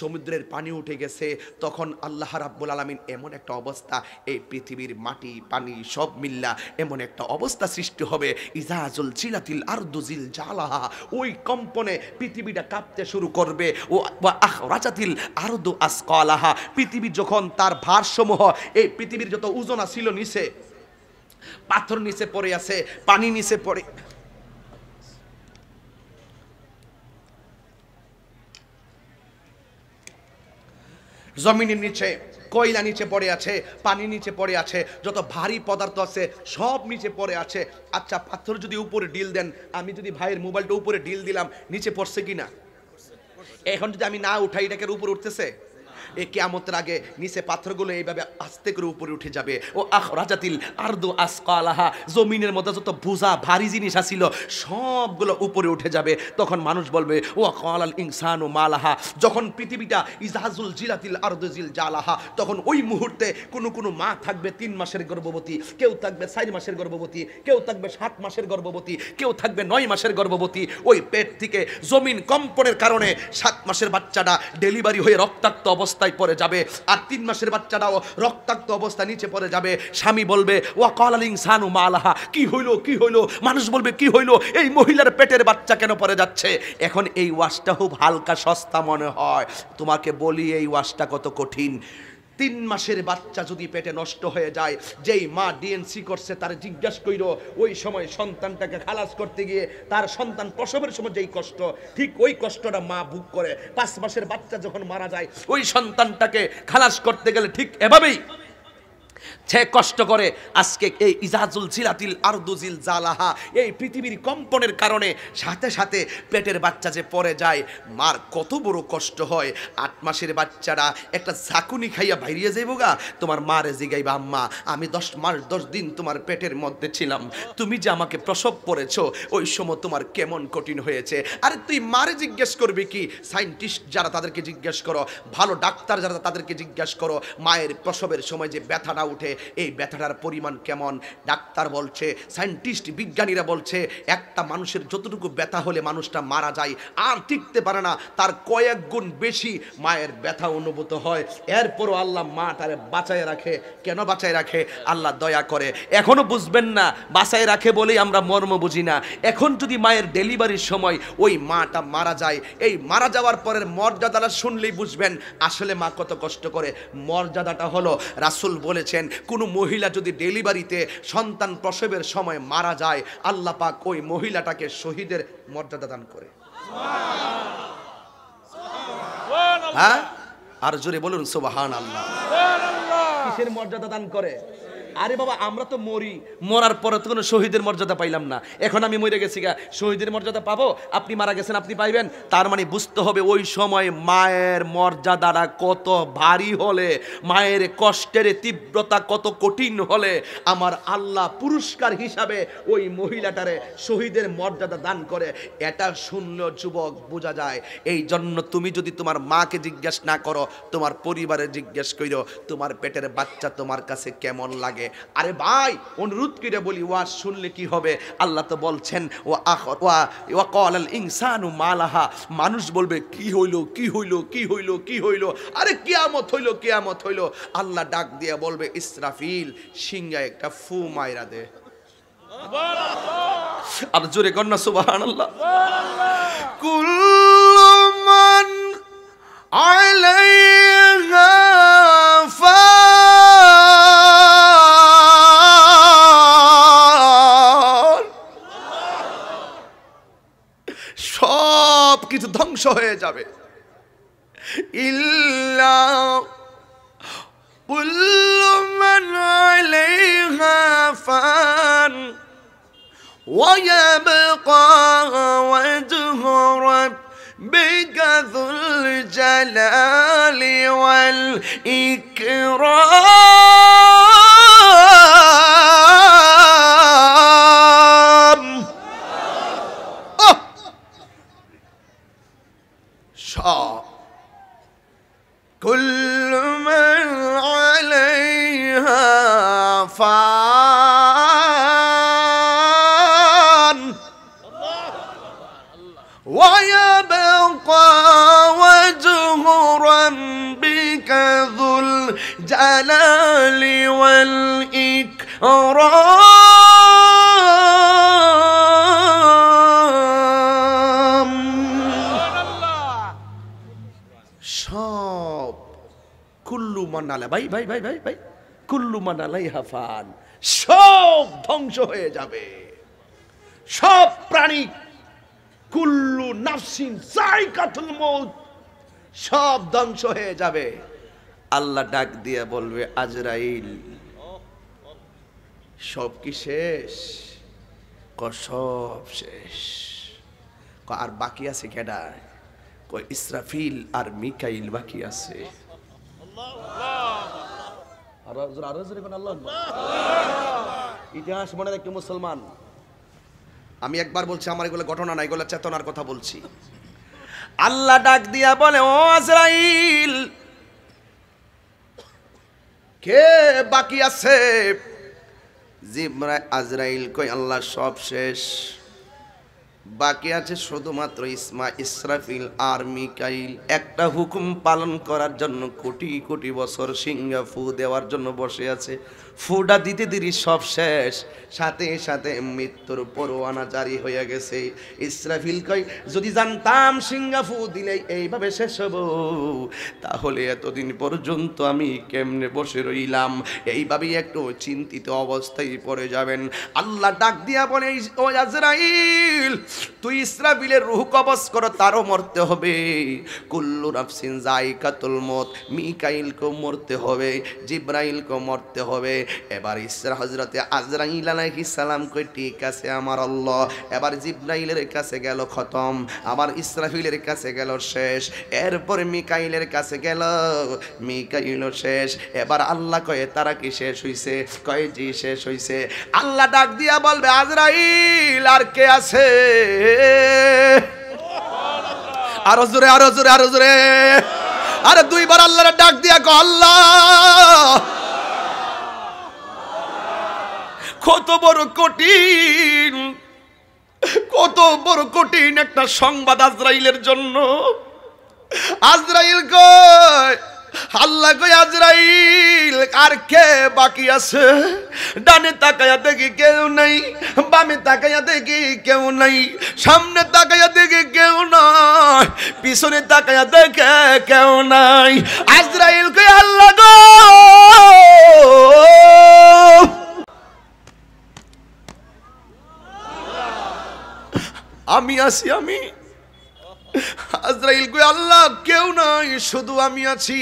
সমুদ্রের পানি উঠে গেছে তখন আল্লাহ রাব্বুল আলমিন এমন একটা অবস্থা এই পৃথিবীর মাটি পানি সব মিল্লা এমন একটা অবস্থা সৃষ্টি হবে ইজাজুল চিলাতিল আর্দুজিল জালাহা ওই কম্পনে পৃথিবীটা কাঁপতে শুরু শুরু করবে ও আহ রাজাতিল দু আসকলাহা পৃথিবী যখন তার ভারসমূহ এই পৃথিবীর যত ওজন ছিল নিচে পাথর নিচে পড়ে আছে পানি নিচে পড়ে জমিনের নিচে কয়লা নিচে পড়ে আছে পানি নিচে পড়ে আছে যত ভারী পদার্থ আছে সব নিচে পড়ে আছে আচ্ছা পাথর যদি উপরে ডিল দেন আমি যদি ভাইয়ের মোবাইলটা উপরে ডিল দিলাম নিচে পড়ছে কি না এখন যদি আমি না উঠাই এটাকে উপর উঠতেছে এ কেয়ামতের আগে নিচে পাথরগুলো এইভাবে আস্তে করে উপরে উঠে যাবে ও আহ রাজাতিল আর্দু আসকালাহা জমিনের মধ্যে যত বোঝা ভারী জিনিস আসিল সবগুলো উপরে উঠে যাবে তখন মানুষ বলবে ও আল ইনসান ও মালাহা যখন পৃথিবীটা ইজাহাজুল জিলাতিল আর্দু জিল জালাহা তখন ওই মুহূর্তে কোনো কোনো মা থাকবে তিন মাসের গর্ভবতী কেউ থাকবে চার মাসের গর্ভবতী কেউ থাকবে সাত মাসের গর্ভবতী কেউ থাকবে নয় মাসের গর্ভবতী ওই পেট থেকে জমিন কম্পনের কারণে সাত মাসের বাচ্চাটা ডেলিভারি হয়ে রক্তাক্ত অবস্থা অবস্থায় পড়ে যাবে আর তিন মাসের বাচ্চাটাও রক্তাক্ত অবস্থা নিচে পড়ে যাবে স্বামী বলবে কলালিং সানু মালাহা কি হইলো কি হইলো মানুষ বলবে কি হইলো এই মহিলার পেটের বাচ্চা কেন পড়ে যাচ্ছে এখন এই ওয়াশটা খুব হালকা সস্তা মনে হয় তোমাকে বলি এই ওয়াশটা কত কঠিন তিন মাসের বাচ্চা যদি পেটে নষ্ট হয়ে যায় যেই মা ডিএনসি করছে তার জিজ্ঞাস করিল ওই সময় সন্তানটাকে খালাস করতে গিয়ে তার সন্তান প্রসবের সময় যেই কষ্ট ঠিক ওই কষ্টটা মা ভুগ করে পাঁচ মাসের বাচ্চা যখন মারা যায় ওই সন্তানটাকে খালাস করতে গেলে ঠিক এভাবেই সে কষ্ট করে আজকে এই ইজাজুল জিলাতিল দুজিল জালাহা এই পৃথিবীর কম্পনের কারণে সাথে সাথে পেটের বাচ্চা যে পড়ে যায় মার কত বড় কষ্ট হয় আট মাসের বাচ্চারা একটা ঝাঁকুনি খাইয়া বাইরিয়ে যাইব গা তোমার মারে জিগাই আম্মা আমি দশ মাস দশ দিন তোমার পেটের মধ্যে ছিলাম তুমি যে আমাকে প্রসব পড়েছ ওই সময় তোমার কেমন কঠিন হয়েছে আরে তুই মারে জিজ্ঞেস করবি কি সায়েন্টিস্ট যারা তাদেরকে জিজ্ঞেস করো ভালো ডাক্তার যারা তাদেরকে জিজ্ঞেস করো মায়ের প্রসবের সময় যে ব্যথাটা উঠে এই ব্যথাটার পরিমাণ কেমন ডাক্তার বলছে সায়েন্টিস্ট বিজ্ঞানীরা বলছে একটা মানুষের যতটুকু ব্যথা হলে মানুষটা মারা যায় আর টিকতে পারে না তার কয়েক গুণ বেশি মায়ের ব্যথা অনুভূত হয় এরপরও আল্লাহ মা তারে বাঁচায় রাখে কেন বাঁচায় রাখে আল্লাহ দয়া করে এখনও বুঝবেন না বাঁচায় রাখে বলেই আমরা মর্ম বুঝি না এখন যদি মায়ের ডেলিভারির সময় ওই মাটা মারা যায় এই মারা যাওয়ার পরের মর্যাদাটা শুনলেই বুঝবেন আসলে মা কত কষ্ট করে মর্যাদাটা হলো রাসুল বলেছেন কোনো মহিলা যদি ডেলিভারিতে সন্তান প্রসবের সময় মারা যায় আল্লাহ পাক ওই মহিলাটাকে শহীদের মর্যাদা দান করে হ্যাঁ আর জোরে বলুন সুবাহান আল্লাহ কিসের মর্যাদা দান করে আরে বাবা আমরা তো মরি মরার পরে তো কোনো শহীদের মর্যাদা পাইলাম না এখন আমি মরে গেছি গা শহীদের মর্যাদা পাবো আপনি মারা গেছেন আপনি পাইবেন তার মানে বুঝতে হবে ওই সময় মায়ের মর্যাদাটা কত ভারী হলে মায়ের কষ্টের তীব্রতা কত কঠিন হলে আমার আল্লাহ পুরস্কার হিসাবে ওই মহিলাটারে শহীদের মর্যাদা দান করে এটা শূন্য যুবক বোঝা যায় এই জন্য তুমি যদি তোমার মাকে জিজ্ঞেস না করো তোমার পরিবারে জিজ্ঞেস করো তোমার পেটের বাচ্চা তোমার কাছে কেমন লাগে আরে ভাই অনুরোধ করে বলি ওয়া শুনলে কি হবে আল্লাহ তো বলছেন ও ওয়া কল আল ইনসানু মালাহা মানুষ বলবে কি হইল কি হইল কি হইল কি হইল আরে কিয়ামত হইল কিয়ামত হইল আল্লাহ ডাক দিয়ে বলবে ইসরাফিল সিংহা একটা ফু মাইরা দে আর জোরে কন্যা সুবহানাল্লাহ কুল্লু মান আলাইহা ধ্বংস হয়ে যাবে ইল্লা কুল্লু মান আলাইহা ফান ويبقى وجه ربك ذو الجلال والإكرام عفان ويبقى وجه ربك ذو الجلال والإكرام شاب كل من على باي باي باي باي باي কুল্লুমান আলাইহা ফান সব ধ্বংস হয়ে যাবে সব প্রাণী কুল্লু নাফসিন জায়কাতুল মৌত সব ধ্বংস হয়ে যাবে আল্লাহ ডাক দিয়ে বলবে আজরাইল সব কি শেষ ক সব শেষ ক আর বাকি আছে কেডা ক ইসরাফিল আর মিকাইল বাকি আছে আল্লাহ ইতিহাস মনে একটি মুসলমান আমি একবার বলছি আমার এগুলো ঘটনা না এগুলো চেতনার কথা বলছি আল্লাহ ডাক দিয়া বলে ও আজরাইল কে বাকি আছে জিব্রাই আজরাইল কই আল্লাহ সব শেষ বাকি আছে শুধুমাত্র ইসমা ইসরাফিল আর মিকাইল একটা হুকুম পালন করার জন্য কোটি কোটি বছর সিঙ্গা ফু দেওয়ার জন্য বসে আছে ফুটা দিতে দিদি সব শেষ সাথে সাথে মৃত্যুর পরোয়ানা জারি হয়ে গেছে ইসরাফিল কয় যদি জানতাম সিঙ্গা ফু দিলে এইভাবে শেষ হব তাহলে এতদিন পর্যন্ত আমি কেমনে বসে রইলাম এইভাবেই একটু চিন্তিত অবস্থায় পড়ে যাবেন আল্লাহ ডাক দিয়া বলে ও আজরাইল তুই ইসরাবিলের রুহ কবজ করো তারও মরতে হবে কুল্লু নাফসিন জাইকাতুল মত মিকাইলকেও মরতে হবে জিব্রাইলকেও মরতে হবে এবার ইসরা হজরতে আজরাইল আলাইহিস সালাম কই ঠিক আছে আমার আল্লাহ এবার জিব্রাইলের কাছে গেল খতম আবার ইসরাফিলের কাছে গেল শেষ এরপর মিকাইলের কাছে গেল মিকাইল শেষ এবার আল্লাহ কয়ে তারা কি শেষ হইছে কয়ে জি শেষ হইছে আল্লাহ ডাক দিয়া বলবে আজরাইল আর কে আছে আরো জোরে আরো জোরে আরো জোরে আরে দুইবার আল্লাহর ডাক দিয়া কো আল্লাহ কত বড় কঠিন কত বড় কঠিন একটা সংবাদ আজরাইলের জন্য আজরাইল কয় আল্লাহ কই আজরাইল আর কে বাকি আছে ডানে তাকায়া দেখি কেউ নাই বামে তাকায়া দেখি কেউ নাই সামনে তাকায়া দেখি কেউ নাই পিছনে তাকায়া দেখে কেউ নাই আজরাইল কই আল্লাহ গো আমি আছি আমি আজরাইল কই আল্লাহ কেউ নাই শুধু আমি আছি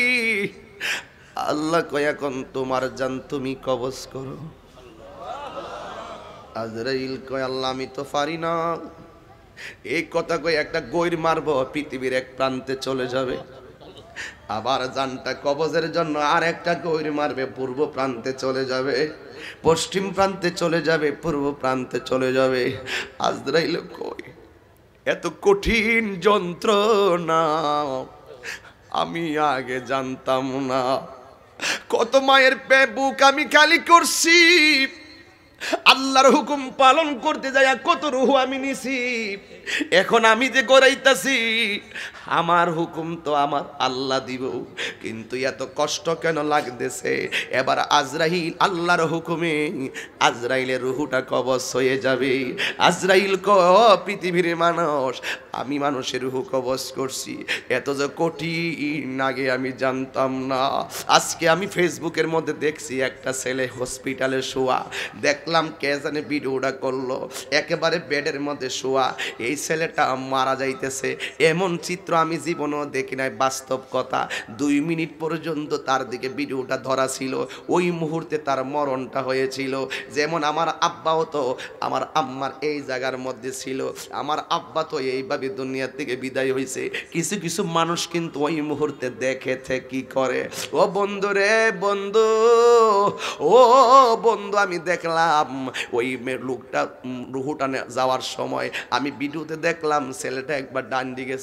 আল্লাহ কয় এখন তোমার জান তুমি কবজ করো আজরাইল কয় আল্লাহ আমি তো পারি না এই কথা কই একটা গৈর মারব পৃথিবীর এক প্রান্তে চলে যাবে আবার জানটা কবজের জন্য আর একটা গৈর মারবে পূর্ব প্রান্তে চলে যাবে পশ্চিম প্রান্তে চলে যাবে পূর্ব প্রান্তে চলে যাবে আজরাইল কয় এত কঠিন যন্ত্রণা আমি আগে জানতাম না কত মায়ের পে বুক আমি খালি করছি আল্লাহর হুকুম পালন করতে যাইয়া কত রুহু আমি নিছি এখন আমি যে করাইতাছি আমার হুকুম তো আমার আল্লাহ দিব কিন্তু এত কষ্ট কেন লাগতেছে এবার আজরাইল আল্লাহর হুকুমে আজরাইলের রুহুটা কবচ হয়ে যাবে আজরাইল ক পৃথিবীর মানুষ আমি মানুষের রুহু কবচ করছি এত যে কঠিন আগে আমি জানতাম না আজকে আমি ফেসবুকের মধ্যে দেখছি একটা ছেলে হসপিটালে শোয়া দেখলাম কে জানে ভিডিওটা করলো একেবারে বেডের মধ্যে শোয়া এই ছেলেটা মারা যাইতেছে এমন চিত্র আমি জীবনেও দেখি নাই বাস্তব কথা দুই মিনিট পর্যন্ত তার দিকে ভিডিওটা ধরা ছিল ওই মুহূর্তে তার মরণটা হয়েছিল যেমন আমার আব্বাও তো আমার আম্মার এই জায়গার মধ্যে ছিল আমার আব্বা তো এইভাবে দুনিয়ার থেকে বিদায় হয়েছে কিছু কিছু মানুষ কিন্তু ওই মুহূর্তে দেখেছে কি করে ও বন্ধু রে বন্ধু ও বন্ধু আমি দেখলাম ওই লোকটা রুহুটানে যাওয়ার সময় আমি ভিডিওতে দেখলাম ছেলেটা একবার ডান দিকে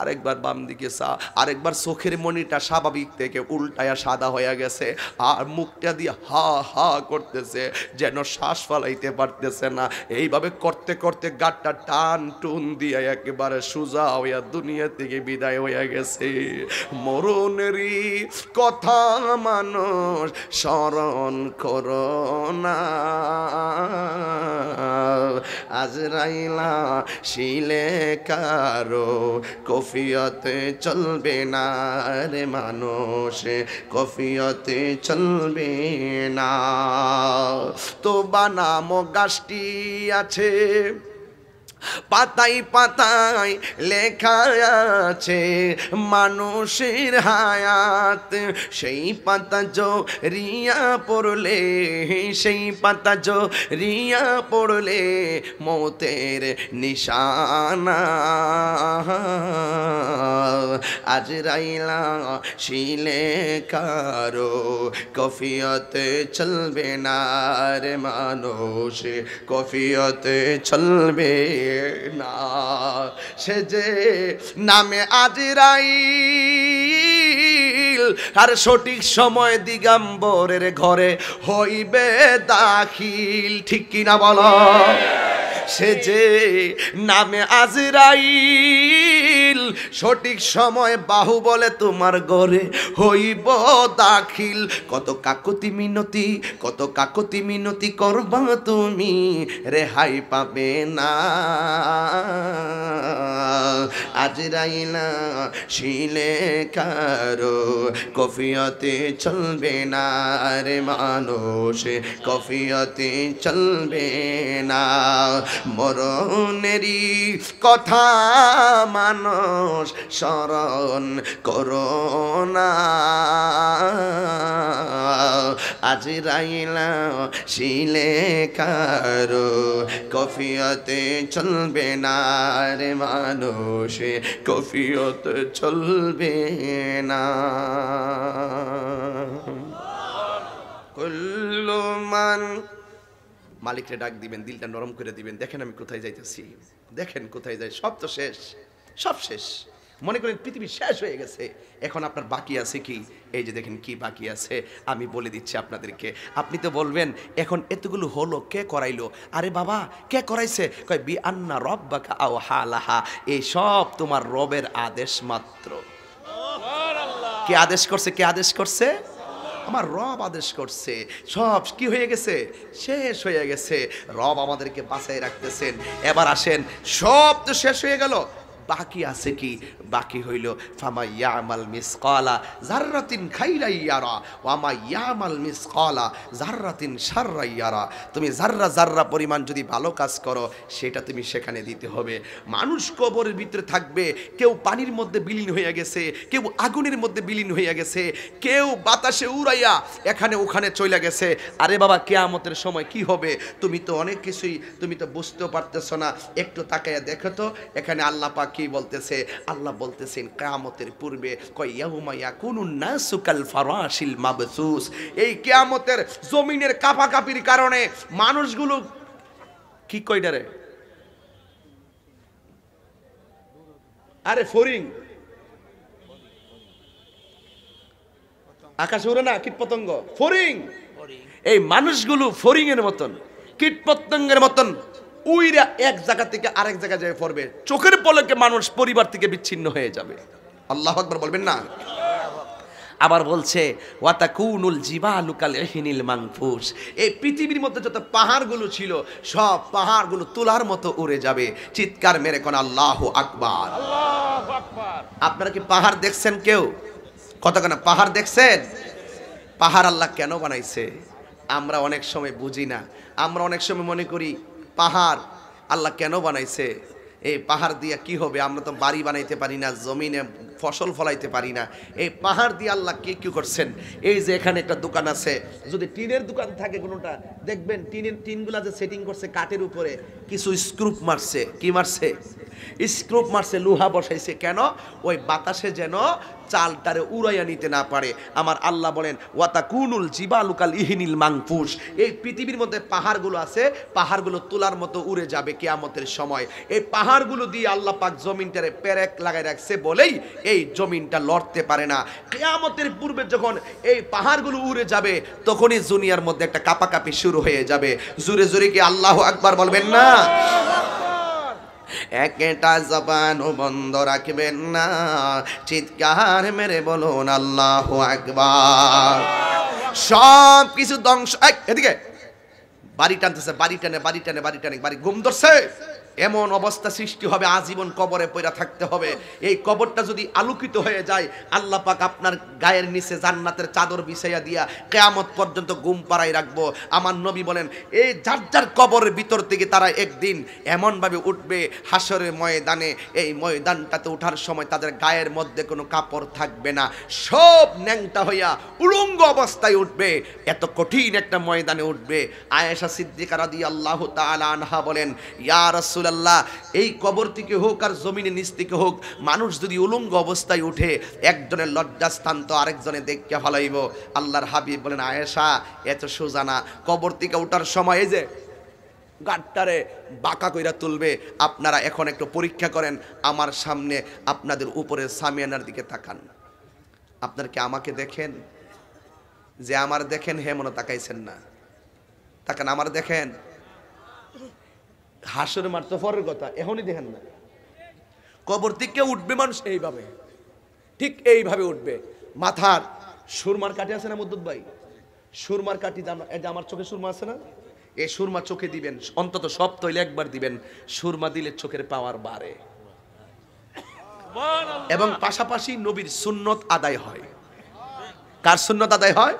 আর আরেকবার বাম দিকে সা আরেকবার চোখের মনিটা স্বাভাবিক থেকে উল্টায়া সাদা হয়ে গেছে আর মুখটা দিয়ে হা হা করতেছে যেন শ্বাস ফলাইতে পারতেছে না এইভাবে করতে করতে গাটটা টান টুন দিয়ে একেবারে সোজা হইয়া দুনিয়া থেকে বিদায় হইয়া গেছে মরণেরই কথা মানুষ স্মরণ করোনা আজরাইলা শিলে কারো কফি কফিয়তে চলবে না রে মানুষ কফিয়তে চলবে না তো বানামো গাছটি আছে পাতাই পাতায় লেখা আছে মানুষের হায়াত সেই পাতা জো রিয়া পড়লে সেই পাতা জো রিয়া পড়লে মতের নিশানা আজ রাইলা শিলে কারো কফিয়তে চলবে না রে মানুষ কফিয়তে চলবে না সে যে নামে আজিরাই আর সঠিক সময় দিগম্বরের ঘরে হইবে দাখিল ঠিক কিনা বল সে যে নামে আজরাইল সঠিক সময় বাহু বলে তোমার গড়ে হইব দাখিল কত কাকতি মিনতি কত কাকতি মিনতি করবা তুমি রেহাই পাবে না আজরাইলা শিলে কারো কফিয়তে চলবে না রে মানুষ কফিয়তে চলবে না মরণেরই কথা মানুষ স্মরণ করো না আজরাইলা শিলে কারো কফিয়তে চল চলবে না রে মানুষে কফিয়ত চলবে না কুল্লুমান মালিকরে ডাক দিবেন দিলটা নরম করে দিবেন দেখেন আমি কোথায় যাইতেছি দেখেন কোথায় যাই সব তো শেষ সব শেষ মনে করেন পৃথিবী শেষ হয়ে গেছে এখন আপনার বাকি আছে কি এই যে দেখেন কি বাকি আছে আমি বলে দিচ্ছি আপনাদেরকে আপনি তো বলবেন এখন এতগুলো হলো কে করাইলো আরে বাবা কে করাইছে কয় বি আন্না রব বাকা আও হালাহা এই সব তোমার রবের আদেশ মাত্র কে আদেশ করছে কে আদেশ করছে আমার রব আদেশ করছে সব কি হয়ে গেছে শেষ হয়ে গেছে রব আমাদেরকে বাঁচাই রাখতেছেন এবার আসেন সব তো শেষ হয়ে গেল বাকি আছে কি বাকি হইল ফামা ইয়ামাল মিসকালা জাররাতিন খাইরাইয়ারা আমা ইয়ামাল মিসকালা জাররাতিন সাররাইয়ারা তুমি জাররা জাররা পরিমাণ যদি ভালো কাজ করো সেটা তুমি সেখানে দিতে হবে মানুষ কবরের ভিতরে থাকবে কেউ পানির মধ্যে বিলীন হইয়া গেছে কেউ আগুনের মধ্যে বিলীন হইয়া গেছে কেউ বাতাসে উড়াইয়া এখানে ওখানে চলে গেছে আরে বাবা কেয়ামতের সময় কি হবে তুমি তো অনেক কিছুই তুমি তো বুঝতেও পারতেছ না একটু তাকাইয়া দেখো তো এখানে আল্লাপা কি কি বলতেছে আল্লাহ বলতেছেন কেয়ামতের পূর্বে এই কেয়ামতের জমিনের কাপাকাপির কারণে মানুষগুলো কি কইডারে আরে ফরিং আকাশ উড়ে না কীট পতঙ্গ ফরিং এই মানুষগুলো ফরিং এর মতন কীট পতঙ্গের মতন উইরা এক জায়গা থেকে আরেক জায়গায় যায় পড়বে চোখের পলকে মানুষ পরিবার থেকে বিচ্ছিন্ন হয়ে যাবে আল্লাহ আকবার বলবেন না আবার বলছে ওয়াতাকুনুল জিবালুকাল এহিনিল মাংফুস এই পৃথিবীর মধ্যে যত পাহাড়গুলো ছিল সব পাহাড়গুলো তোলার মতো উড়ে যাবে চিৎকার মেরে কোন আল্লাহ আকবার আপনারা কি পাহাড় দেখছেন কেউ কতক্ষণ পাহাড় দেখছেন পাহাড় আল্লাহ কেন বানাইছে আমরা অনেক সময় বুঝি না আমরা অনেক সময় মনে করি পাহাড় আল্লাহ কেন বানাইছে এই পাহাড় দিয়া কি হবে আমরা তো বাড়ি বানাইতে পারি না জমিনে ফসল ফলাইতে পারি না এই পাহাড় দিয়ে আল্লাহ কে কি করছেন এই যে এখানে একটা দোকান আছে যদি টিনের দোকান থাকে কোনোটা দেখবেন টিনের টিনগুলা যে সেটিং করছে কাঠের উপরে কিছু স্ক্রুপ মারছে কি মারছে স্ক্রুপ মারছে লোহা বসাইছে কেন ওই বাতাসে যেন তারে উড়াইয়া নিতে না পারে আমার আল্লাহ বলেন ওয়াতা কুনুল জিবালুকাল ইহিনিল মাংফুস এই পৃথিবীর মধ্যে পাহাড়গুলো আছে পাহাড়গুলো তোলার মতো উড়ে যাবে কেয়ামতের সময় এই পাহাড়গুলো দিয়ে আল্লাহ পাক জমিনটারে প্যারেক লাগাই রাখছে বলেই এই জমিনটা লড়তে পারে না কেয়ামতের পূর্বে যখন এই পাহাড়গুলো উড়ে যাবে তখনই জুনিয়ার মধ্যে একটা কাপাকাপি শুরু হয়ে যাবে জোরে জোরে কি আল্লাহ আকবার বলবেন না একটা জবান বন্ধ রাখবেন না চিৎকার মেরে বলুন আল্লাহ আকবার সব কিছু ধ্বংস এদিকে বাড়ি টানতেছে বাড়ি টানে বাড়ি টানে বাড়ি টানে বাড়ি ঘুম ধরছে এমন অবস্থা সৃষ্টি হবে আজীবন কবরে পয়রা থাকতে হবে এই কবরটা যদি আলোকিত হয়ে যায় আল্লাহ পাক আপনার গায়ের নিচে জান্নাতের চাদর বিছাইয়া দিয়া কেয়ামত পর্যন্ত গুম পাড়াই রাখবো আমার নবী বলেন এই যার যার কবরের ভিতর থেকে তারা একদিন এমনভাবে উঠবে হাসরের ময়দানে এই ময়দানটাতে ওঠার সময় তাদের গায়ের মধ্যে কোনো কাপড় থাকবে না সব ন্যাংটা হইয়া উলঙ্গ অবস্থায় উঠবে এত কঠিন একটা ময়দানে উঠবে আয়েশা সিদ্দিকারাদি আল্লাহ তালা আনহা বলেন ইয়া রাসুল রাসুলাল্লাহ এই কবর থেকে হোক আর জমিনে নিচ থেকে হোক মানুষ যদি উলঙ্গ অবস্থায় উঠে একজনের লজ্জাস্থান তো আরেকজনে দেখকে ফলাইব আল্লাহর হাবিব বলেন আয়েশা এত সোজানা কবর থেকে ওঠার সময় এই যে গাডটারে বাঁকা কইরা তুলবে আপনারা এখন একটু পরীক্ষা করেন আমার সামনে আপনাদের উপরে সামিয়ানার দিকে তাকান আপনার কি আমাকে দেখেন যে আমার দেখেন হে মনে তাকাইছেন না তাকান আমার দেখেন হাসের মার তো ফরের কথা এখনই দেখেন না কবর থেকে উঠবে মানুষ এইভাবে ঠিক এইভাবে উঠবে মাথার সুরমার কাঠি আছে না মুদ্দুত ভাই সুরমার এই যে আমার চোখে সুরমা আছে না এই সুরমা চোখে দিবেন অন্তত সব তৈলে একবার দিবেন সুরমা দিলে চোখের পাওয়ার বাড়ে এবং পাশাপাশি নবীর সুন্নত আদায় হয় কার সুন্নত আদায় হয়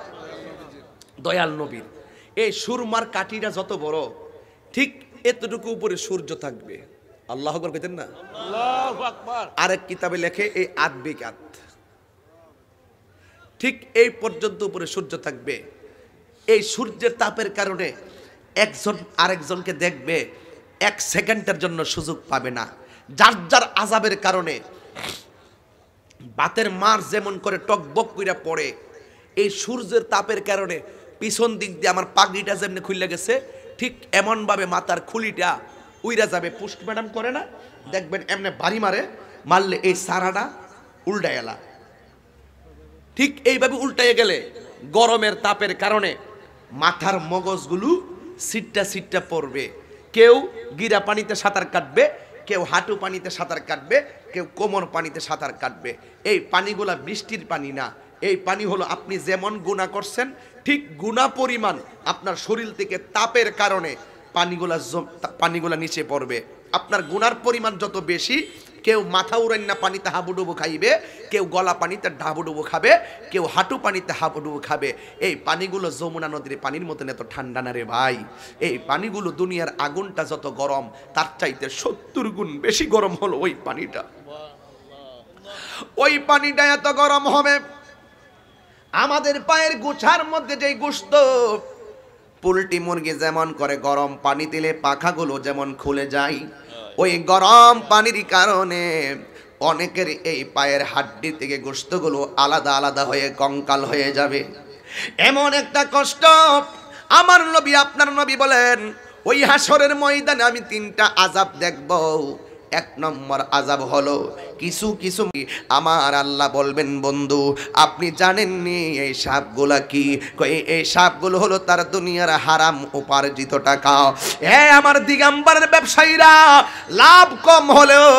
দয়াল নবীর এই সুরমার কাঠিটা যত বড় ঠিক এতটুকু উপরে সূর্য থাকবে আল্লাহ আকবর কেতেন না আরেক কিতাবে লেখে এই আত ঠিক এই পর্যন্ত উপরে সূর্য থাকবে এই সূর্যের তাপের কারণে একজন আরেকজনকে দেখবে এক সেকেন্ডের জন্য সুযোগ পাবে না যার যার আজাবের কারণে বাতের মার যেমন করে টকবক কইরা পড়ে এই সূর্যের তাপের কারণে পিছন দিক দিয়ে আমার পাগড়িটা যেমনি খুললে গেছে ঠিক এমনভাবে মাথার খুলিটা উইরা যাবে পুষ্ট ম্যাডাম করে না দেখবেন এমনি বাড়ি মারে মারলে এই সারাটা উল্টায় এলা ঠিক এইভাবে উল্টাইয়ে গেলে গরমের তাপের কারণে মাথার মগজগুলো সিটটা সিটটা পড়বে কেউ গিরা পানিতে সাঁতার কাটবে কেউ হাঁটু পানিতে সাঁতার কাটবে কেউ কোমর পানিতে সাঁতার কাটবে এই পানিগুলা বৃষ্টির পানি না এই পানি হলো আপনি যেমন গুণা করছেন ঠিক গুণা পরিমাণ আপনার শরীর থেকে তাপের কারণে পানিগুলা পানিগুলা নিচে পড়বে আপনার গুনার পরিমাণ যত বেশি কেউ মাথা উড়ান না পানিতে হাবুডুবু খাইবে কেউ গলা পানিতে হাবুডুবু খাবে কেউ হাঁটু পানিতে হাবুডুবু খাবে এই পানিগুলো যমুনা নদীর পানির মতন এত ঠান্ডা না রে ভাই এই পানিগুলো দুনিয়ার আগুনটা যত গরম তার চাইতে সত্তর গুণ বেশি গরম হলো ওই পানিটা ওই পানিটা এত গরম হবে আমাদের পায়ের গুছার মধ্যে যে গুস্ত পোলট্রি মুরগি যেমন করে গরম পানি দিলে পাখাগুলো যেমন খুলে যায় ওই গরম পানির কারণে অনেকের এই পায়ের হাড্ডি থেকে গোস্তগুলো আলাদা আলাদা হয়ে কঙ্কাল হয়ে যাবে এমন একটা কষ্ট আমার নবী আপনার নবী বলেন ওই হাসরের ময়দানে আমি তিনটা আজাব দেখব এক নম্বর আজাব হলো কিছু কিছু আমার আল্লাহ বলবেন বন্ধু আপনি জানেননি এই সাপগুলা কি এই সাপগুলো হলো তার দুনিয়ার হারাম উপার্জিত টাকা হ্যাঁ আমার দিগাম্বারের ব্যবসায়ীরা লাভ কম হলেও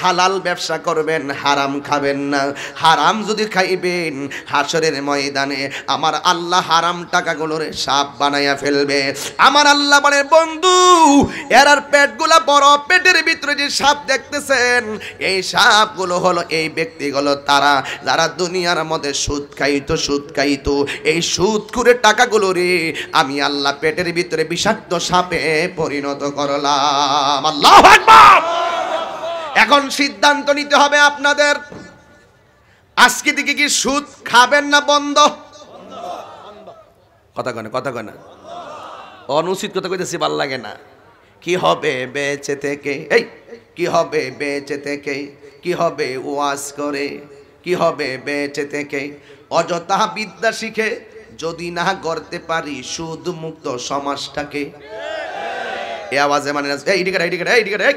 হালাল ব্যবসা করবেন হারাম খাবেন না হারাম যদি খাইবেন হাসরের ময়দানে আমার আল্লাহ হারাম টাকাগুলোর সাপ বানাইয়া ফেলবে আমার আল্লাহ বলে বন্ধু এরার পেটগুলা বড় পেটের ভিতরে যে সাপ দেখতেছেন এই সাপ খারাপগুলো হলো এই ব্যক্তিগুলো তারা যারা দুনিয়ার মধ্যে সুদ খাইতো সুদ খাইতো এই সুদ করে টাকাগুলো রে আমি আল্লাহ পেটের ভিতরে বিষাক্ত সাপে পরিণত করলাম আল্লাহ এখন সিদ্ধান্ত নিতে হবে আপনাদের আজকে থেকে কি সুদ খাবেন না বন্ধ কথা কয় না কথা কয় না অনুচিত কথা কইতেছি ভাল লাগে না কি হবে বেঁচে থেকে এই কি হবে বেঁচে থেকে কি হবে ওয়াজ করে কি হবে বেঁচে থেকে অযথা বিদ্যা শিখে যদি না করতে পারি সুদ মুক্ত সমাজটাকে এ আওয়াজে মানে এই এই টিকেট এই টিকেট এই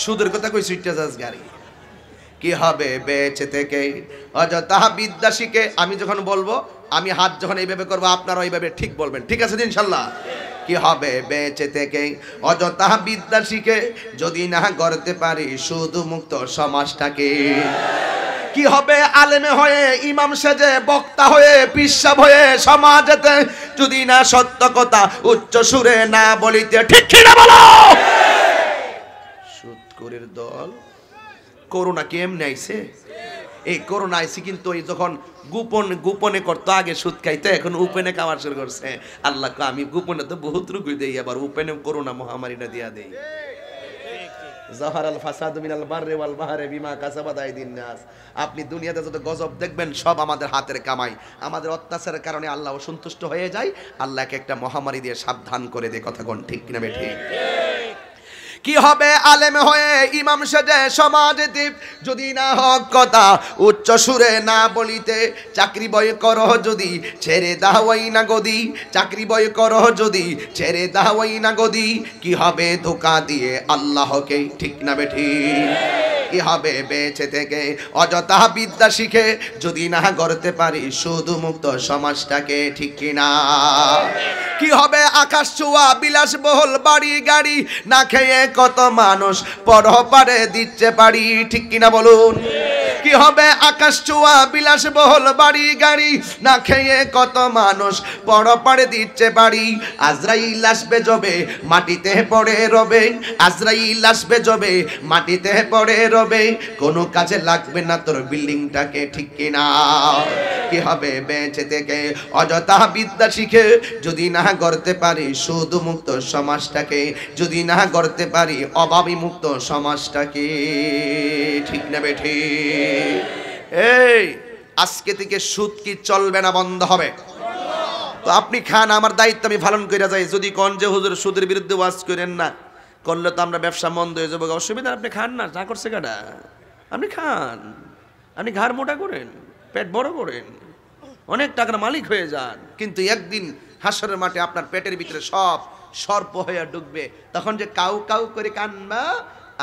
সুদের কথা কই সুইটা যাস গাড়ি কি হবে বেঁচে থেকে অযথা বিদ্যা শিখে আমি যখন বলবো আমি হাত যখন এইভাবে করবো আপনারা এইভাবে ঠিক বলবেন ঠিক আছে ইনশাল্লাহ কি হবে বেঁচে থেকে অযথা বিদ্যা শিখে যদি না করতে পারি শুধু মুক্ত সমাজটাকে কি হবে আলেমে হয়ে ইমাম সেজে বক্তা হয়ে পিসাব হয়ে সমাজেতে যদি না সত্য কথা উচ্চ সুরে না বলিতে ঠিক না বলো সুৎকরের দল করোনা কি আইছে এই করোনা আইছে কিন্তু এই যখন গোপন গোপনে করতো আগে সুদ খাইতো এখন উপেনে খাওয়া শুরু করছে আল্লাহ আমি গোপনে তো বহুত রুগী দেই আবার উপেনে করোনা মহামারীটা দিয়া দেই বিমা আপনি দুনিয়াতে যত গজব দেখবেন সব আমাদের হাতের কামাই আমাদের অত্যাচারের কারণে আল্লাহ অসন্তুষ্ট হয়ে যায় আল্লাহকে একটা মহামারী দিয়ে সাবধান করে দেয় কথা কোন ঠিক কিনা ঠিক কি হবে আলেম হয়ে ইমাম সেজে সমাজ দ্বীপ যদি না হক কথা উচ্চ সুরে না বলিতে চাকরি বয় কর যদি ছেড়ে দাওয়াই না গদি চাকরি বয় কর যদি ছেড়ে দাওয়াই না গদি কি হবে ধোকা দিয়ে আল্লাহকে ঠিক না বেঠি কি হবে বেঁচে থেকে অযথা বিদ্যা শিখে যদি না গড়তে পারি শুধু মুক্ত সমাজটাকে ঠিক কিনা কি হবে আকাশ ছোঁয়া বিলাসবহুল বাড়ি গাড়ি না খেয়ে কত মানুষ পরপারে দিচ্ছে পারি ঠিক কিনা বলুন কি হবে আকাশ বিলাস বিলাসবহল বাড়ি গাড়ি না খেয়ে কত মানুষ পরপারে দিচ্ছে বাড়ি আজরাইল আসবে জবে মাটিতে পড়ে রবে আজরাইল আসবে জবে মাটিতে পড়ে রবে কোনো কাজে লাগবে না তোর বিল্ডিংটাকে ঠিক কিনা কি হবে বেঁচে থেকে অযথা বিদ্যা শিখে যদি না গড়তে পারি সুদ মুক্ত সমাজটাকে যদি না গড়তে পারি অভাবী মুক্ত সমাজটাকে ঠিক না বেঠিক এই আজকে থেকে সুদ কি চলবে না বন্ধ হবে তো আপনি খান আমার দায়িত্ব আমি পালন করে যাই যদি কন যে হুজুর সুদের বিরুদ্ধে ওয়াজ করেন না করলে তো আমরা ব্যবসা মন্দ হয়ে যাবো অসুবিধা আপনি খান না যা করছে কাটা আপনি খান আপনি ঘাড় মোটা করেন পেট বড় করেন অনেক টাকার মালিক হয়ে যান কিন্তু একদিন হাসরের মাঠে আপনার পেটের ভিতরে সব সর্প হয়ে ডুববে তখন যে কাউ কাউ করে কানবা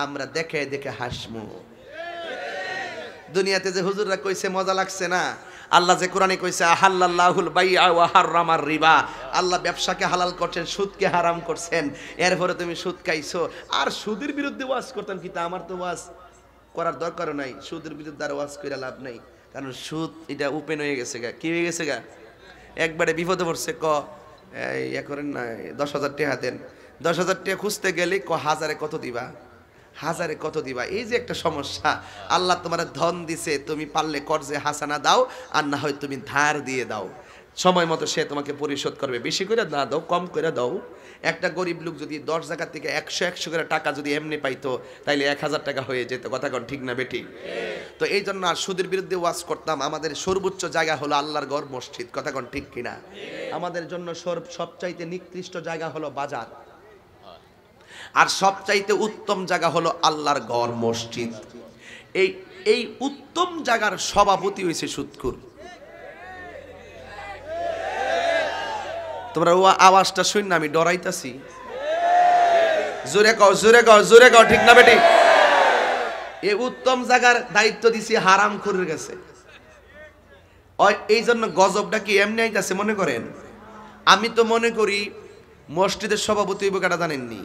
আমরা দেখে দেখে হাসমু দুনিয়াতে যে হুজুররা কইছে মজা লাগছে না আল্লাহ যে কোরআনে কইছে আহাল্লাহুল বাইআ ওয়া হারামার রিবা আল্লাহ ব্যবসাকে হালাল করছেন সুদকে হারাম করছেন এরপরে তুমি সুদ খাইছো আর সুদের বিরুদ্ধে ওয়াজ করতাম কিন্তু আমার তো ওয়াজ করার দরকার নাই সুদের বিরুদ্ধে আর ওয়াজ করে লাভ নাই কারণ সুদ এটা ওপেন হয়ে গেছে গা কি হয়ে গেছে গা একবারে বিপদে পড়ছে ক ইয়া করেন না দশ হাজার টাকা দেন দশ হাজার টাকা খুঁজতে গেলে ক হাজারে কত দিবা হাজারে কত দিবা এই যে একটা সমস্যা আল্লাহ তোমার ধন দিছে তুমি পারলে কর্জে হাসানা দাও আর না হয় তুমি ধার দিয়ে দাও সময় মতো সে তোমাকে পরিশোধ করবে বেশি করে না দাও কম করে দাও একটা গরিব লোক যদি দশ জায়গার থেকে একশো একশো করে টাকা যদি এমনি পাইতো তাইলে এক হাজার টাকা হয়ে যেত কথা কন ঠিক না বেটি তো এই জন্য আর সুদের বিরুদ্ধে ওয়াজ করতাম আমাদের সর্বোচ্চ জায়গা হলো আল্লাহর গড় মসজিদ কথা কন ঠিক কিনা আমাদের জন্য সব সবচাইতে নিকৃষ্ট জায়গা হলো বাজার আর সবচাইতে উত্তম জায়গা হলো আল্লাহর গড় মসজিদ এই এই উত্তম জায়গার সভাপতি হয়েছে সুৎকুর তোমরা ও আওয়াজটা শুন না আমি ডরাইতাছি জোরে কও জোরে কও জোরে কও ঠিক না বেটি এ উত্তম জায়গার দায়িত্ব দিছি হারাম খুরের কাছে এই জন্য গজবটা কি এমনি আইতাছে মনে করেন আমি তো মনে করি মসজিদের সভাপতি হইব কাটা জানেননি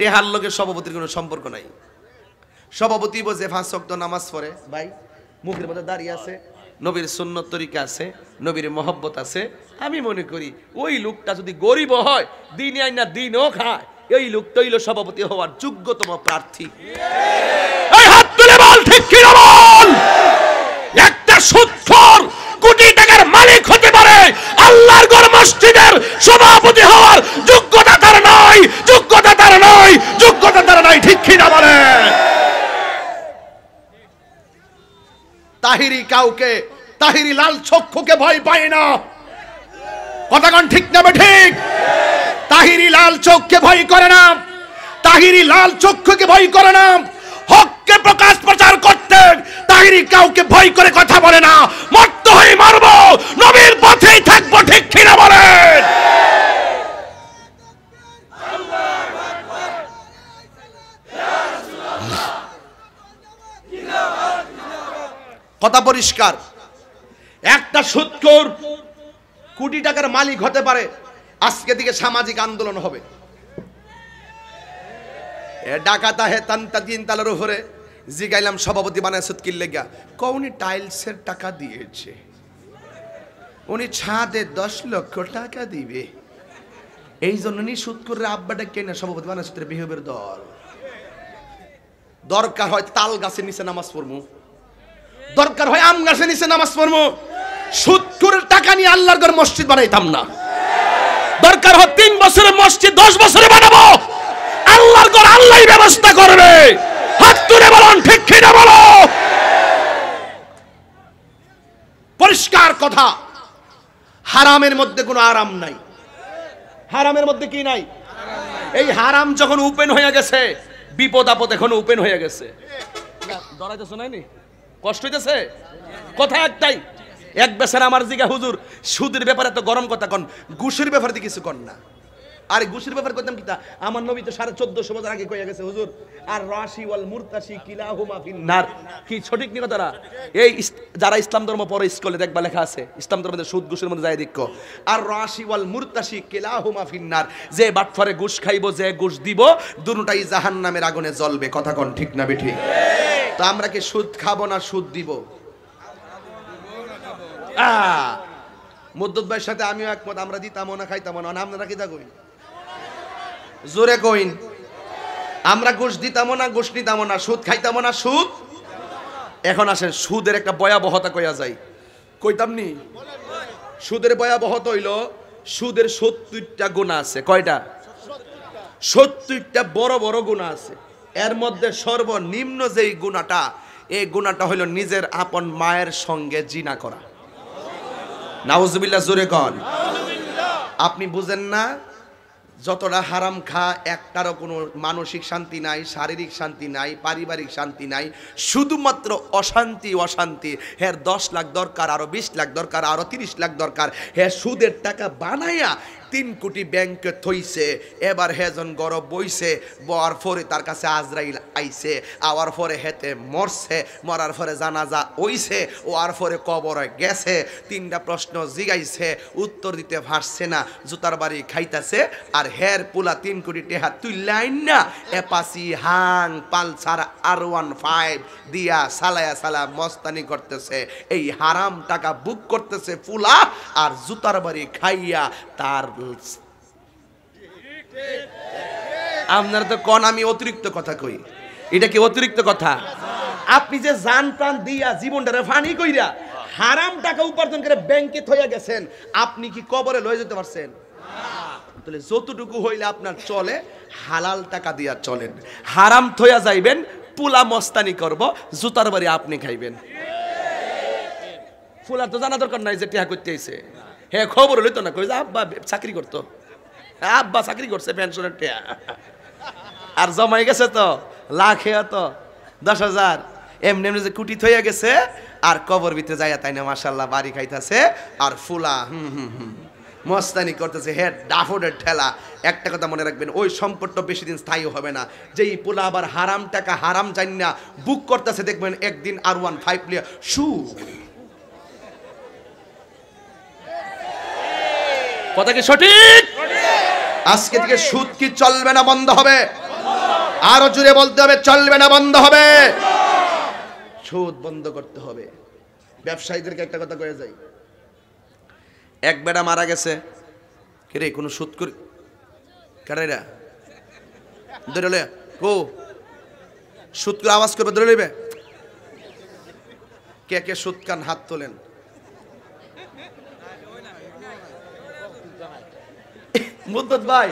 টেহার লোকের সভাপতির কোনো সম্পর্ক নাই সভাপতি বসে ফাঁস শক্ত নামাজ পড়ে ভাই মুখের মধ্যে দাঁড়িয়ে আছে নবীর সুন্নত তরিকা আছে নবীর মহব্বত আছে আমি মনে করি ওই লোকটা যদি গরিব হয় দিন দিনে আইনা দিনও খায় এই লোক তৈল সভাপতি হওয়ার যোগ্যতম প্রার্থী হাত তুলে বল ঠিক কিনা একটা সুৎখর কোটি টাকার মালিক হতে পারে আল্লাহর গড় মসজিদের সভাপতি হওয়ার যোগ্যতা নয় যোগ্যতা তার নয় যোগ্যতা তার নয় ঠিক কিনা বলে তাহিরি কাউকে তাহিরি লাল চক্ষুকে ভয় পায় না কথাগণ ঠিক নেবে ঠিক তাহিরি লাল চোখকে ভয় করে না তাহিরি লাল চক্ষুকে ভয় করে না হককে প্রকাশ প্রচার করতে তাহিরি কাউকে ভয় করে কথা বলে না মত্ত হয়ে মারব নবীর পথেই থাকবো ঠিক কিনা বলেন কথা পরিষ্কার একটা সুৎকর কোটি টাকার মালিক হতে পারে আজকে দিকে সামাজিক আন্দোলন হবে ডাকাতা হে তান্তা তিন তালার উপরে জিগাইলাম সভাপতি বানায় সুৎকির লেগা কৌনি টাইলসের টাকা দিয়েছে উনি ছাদে দশ লক্ষ টাকা দিবে এই জন্য নি সুদ করে আব্বাটা কেনা সভাপতি বানায় সুত্রে বিহেবের দল দরকার হয় তাল গাছের নিচে নামাজ পড়বো দরকার হয় আম গাছে নিচে নামাজ পড়বো সুদকুর টাকা নিয়ে আল্লাহর ঘর মসজিদ বানাইতাম না দরকার হয় তিন বছরের মসজিদ দশ বছরে বানাবো আল্লাহর ঘর আল্লাহ ব্যবস্থা করবে হাত তুলে বলুন ঠিক কিনা বলো পরিষ্কার কথা হারামের মধ্যে কোনো আরাম নাই হারামের মধ্যে কি নাই এই হারাম যখন ওপেন হয়ে গেছে বিপদ আপদ এখন ওপেন হয়ে গেছে ধরা যাচ্ছে নাইনি কষ্ট হইতেছে কথা একটাই এক বেসার আমার জিগা হুজুর সুদের ব্যাপারে তো গরম কথা কন ঘুষের ব্যাপারে কিছু কন না আর গুসির ব্যাপার করতাম কিতা আমার নবী তো সাড়ে চোদ্দশো বছর আগে কয়ে গেছে হুজুর আর রাশি ওয়াল মুরতাসি কিলা হুমা ফিন্নার কি সঠিক নিকো তারা এই যারা ইসলাম ধর্ম পরে স্কুলে দেখবা লেখা আছে ইসলাম ধর্মের সুদ গুসের মধ্যে যায় দিক্ষ আর রাশি ওয়াল মুরতাসি কিলা হুমা ফিন্নার যে বাটফরে ঘুষ খাইব যে ঘুষ দিব দুটাই জাহান নামের আগুনে জ্বলবে কথা কন ঠিক না বেঠিক তো আমরা কি সুদ খাবো না সুদ দিব মুদ্দত ভাইয়ের সাথে আমিও একমত আমরা দিতাম না খাইতাম না আমরা কি তা জোরে কইন আমরা ঘুষ দিতাম না ঘুষ নিতাম না সুদ খাইতাম না সুদ এখন আসেন সুদের একটা ভয়াবহতা কইয়া যাই কইতাম নি সুদের ভয়াবহত হইল সুদের সত্তরটা গুণা আছে কয়টা সত্তরটা বড় বড় গুণা আছে এর মধ্যে সর্বনিম্ন যেই গুণাটা এই গুণাটা হইল নিজের আপন মায়ের সঙ্গে জিনা করা নাউজুবিল্লাহ জোরে কন আপনি বুঝেন না যতটা হারাম খা একটারও কোনো মানসিক শান্তি নাই শারীরিক শান্তি নাই পারিবারিক শান্তি নাই শুধুমাত্র অশান্তি অশান্তি হ্যাঁ দশ লাখ দরকার আরও বিশ লাখ দরকার আরও তিরিশ লাখ দরকার হ্যাঁ সুদের টাকা বানাইয়া তিন কোটি ব্যাংকে থইছে এবার হেজন গরব বইছে বর পরে তার কাছে আজরাইল আইছে আওয়ার পরে হেতে মরছে মরার পরে জানাজা ওইছে আর পরে কবরে গেছে তিনটা প্রশ্ন জিগাইছে উত্তর দিতে পারছে না জুতার বাড়ি খাইতাছে আর হের পোলা তিন কোটি টেহা তুই লাইন না এপাসি হাং পালসার আর ওয়ান ফাইভ দিয়া সালায়া সালা মস্তানি করতেছে এই হারাম টাকা বুক করতেছে ফুলা আর জুতার বাড়ি খাইয়া তার বুঝছি তো কন আমি অতিরিক্ত কথা কই এটা কি অতিরিক্ত কথা আপনি যে জান প্রাণ দিয়া জীবনটা ফানি কইরা হারাম টাকা উপার্জন করে ব্যাংকে থইয়া গেছেন আপনি কি কবরে লয়ে যেতে পারছেন তাহলে যতটুকু হইলে আপনার চলে হালাল টাকা দিয়া চলেন হারাম থইয়া যাইবেন পুলা মস্তানি করব জুতার বাড়ি আপনি খাইবেন ফুলা তো জানা দরকার নাই যে টিহা করতে আইছে হ্যাঁ খবর তো না কই আব্বা চাকরি করতো আব্বা চাকরি করছে পেনশনের টেয়া আর জমাই গেছে তো লাখে তো দশ হাজার এমনি এমনি যে কুটি থইয়া গেছে আর কবর ভিতরে যাইয়া তাই না মাসাল্লাহ বাড়ি খাইতেছে আর ফুলা হুম হুম হুম মস্তানি করতেছে হে ডাফোডের ঠেলা একটা কথা মনে রাখবেন ওই সম্পদটা বেশি দিন স্থায়ী হবে না যেই পোলা আবার হারাম টাকা হারাম জানি না বুক করতেছে দেখবেন একদিন আর ওয়ান ফাইভ প্লেয়ার শু কথা কি সঠিক আজকে থেকে সুদ কি চলবে না বন্ধ হবে আরো জুড়ে বলতে হবে চলবে না বন্ধ হবে সুদ বন্ধ করতে হবে ব্যবসায়ীদেরকে একটা কথা কয়ে যাই এক বেড়া মারা গেছে রে কোনো সুদ করি কারাইরা ধরে কো সুদ করে আওয়াজ করবে ধরে নেবে কে কে সুদ কান হাত তোলেন মুদ্দত ভাই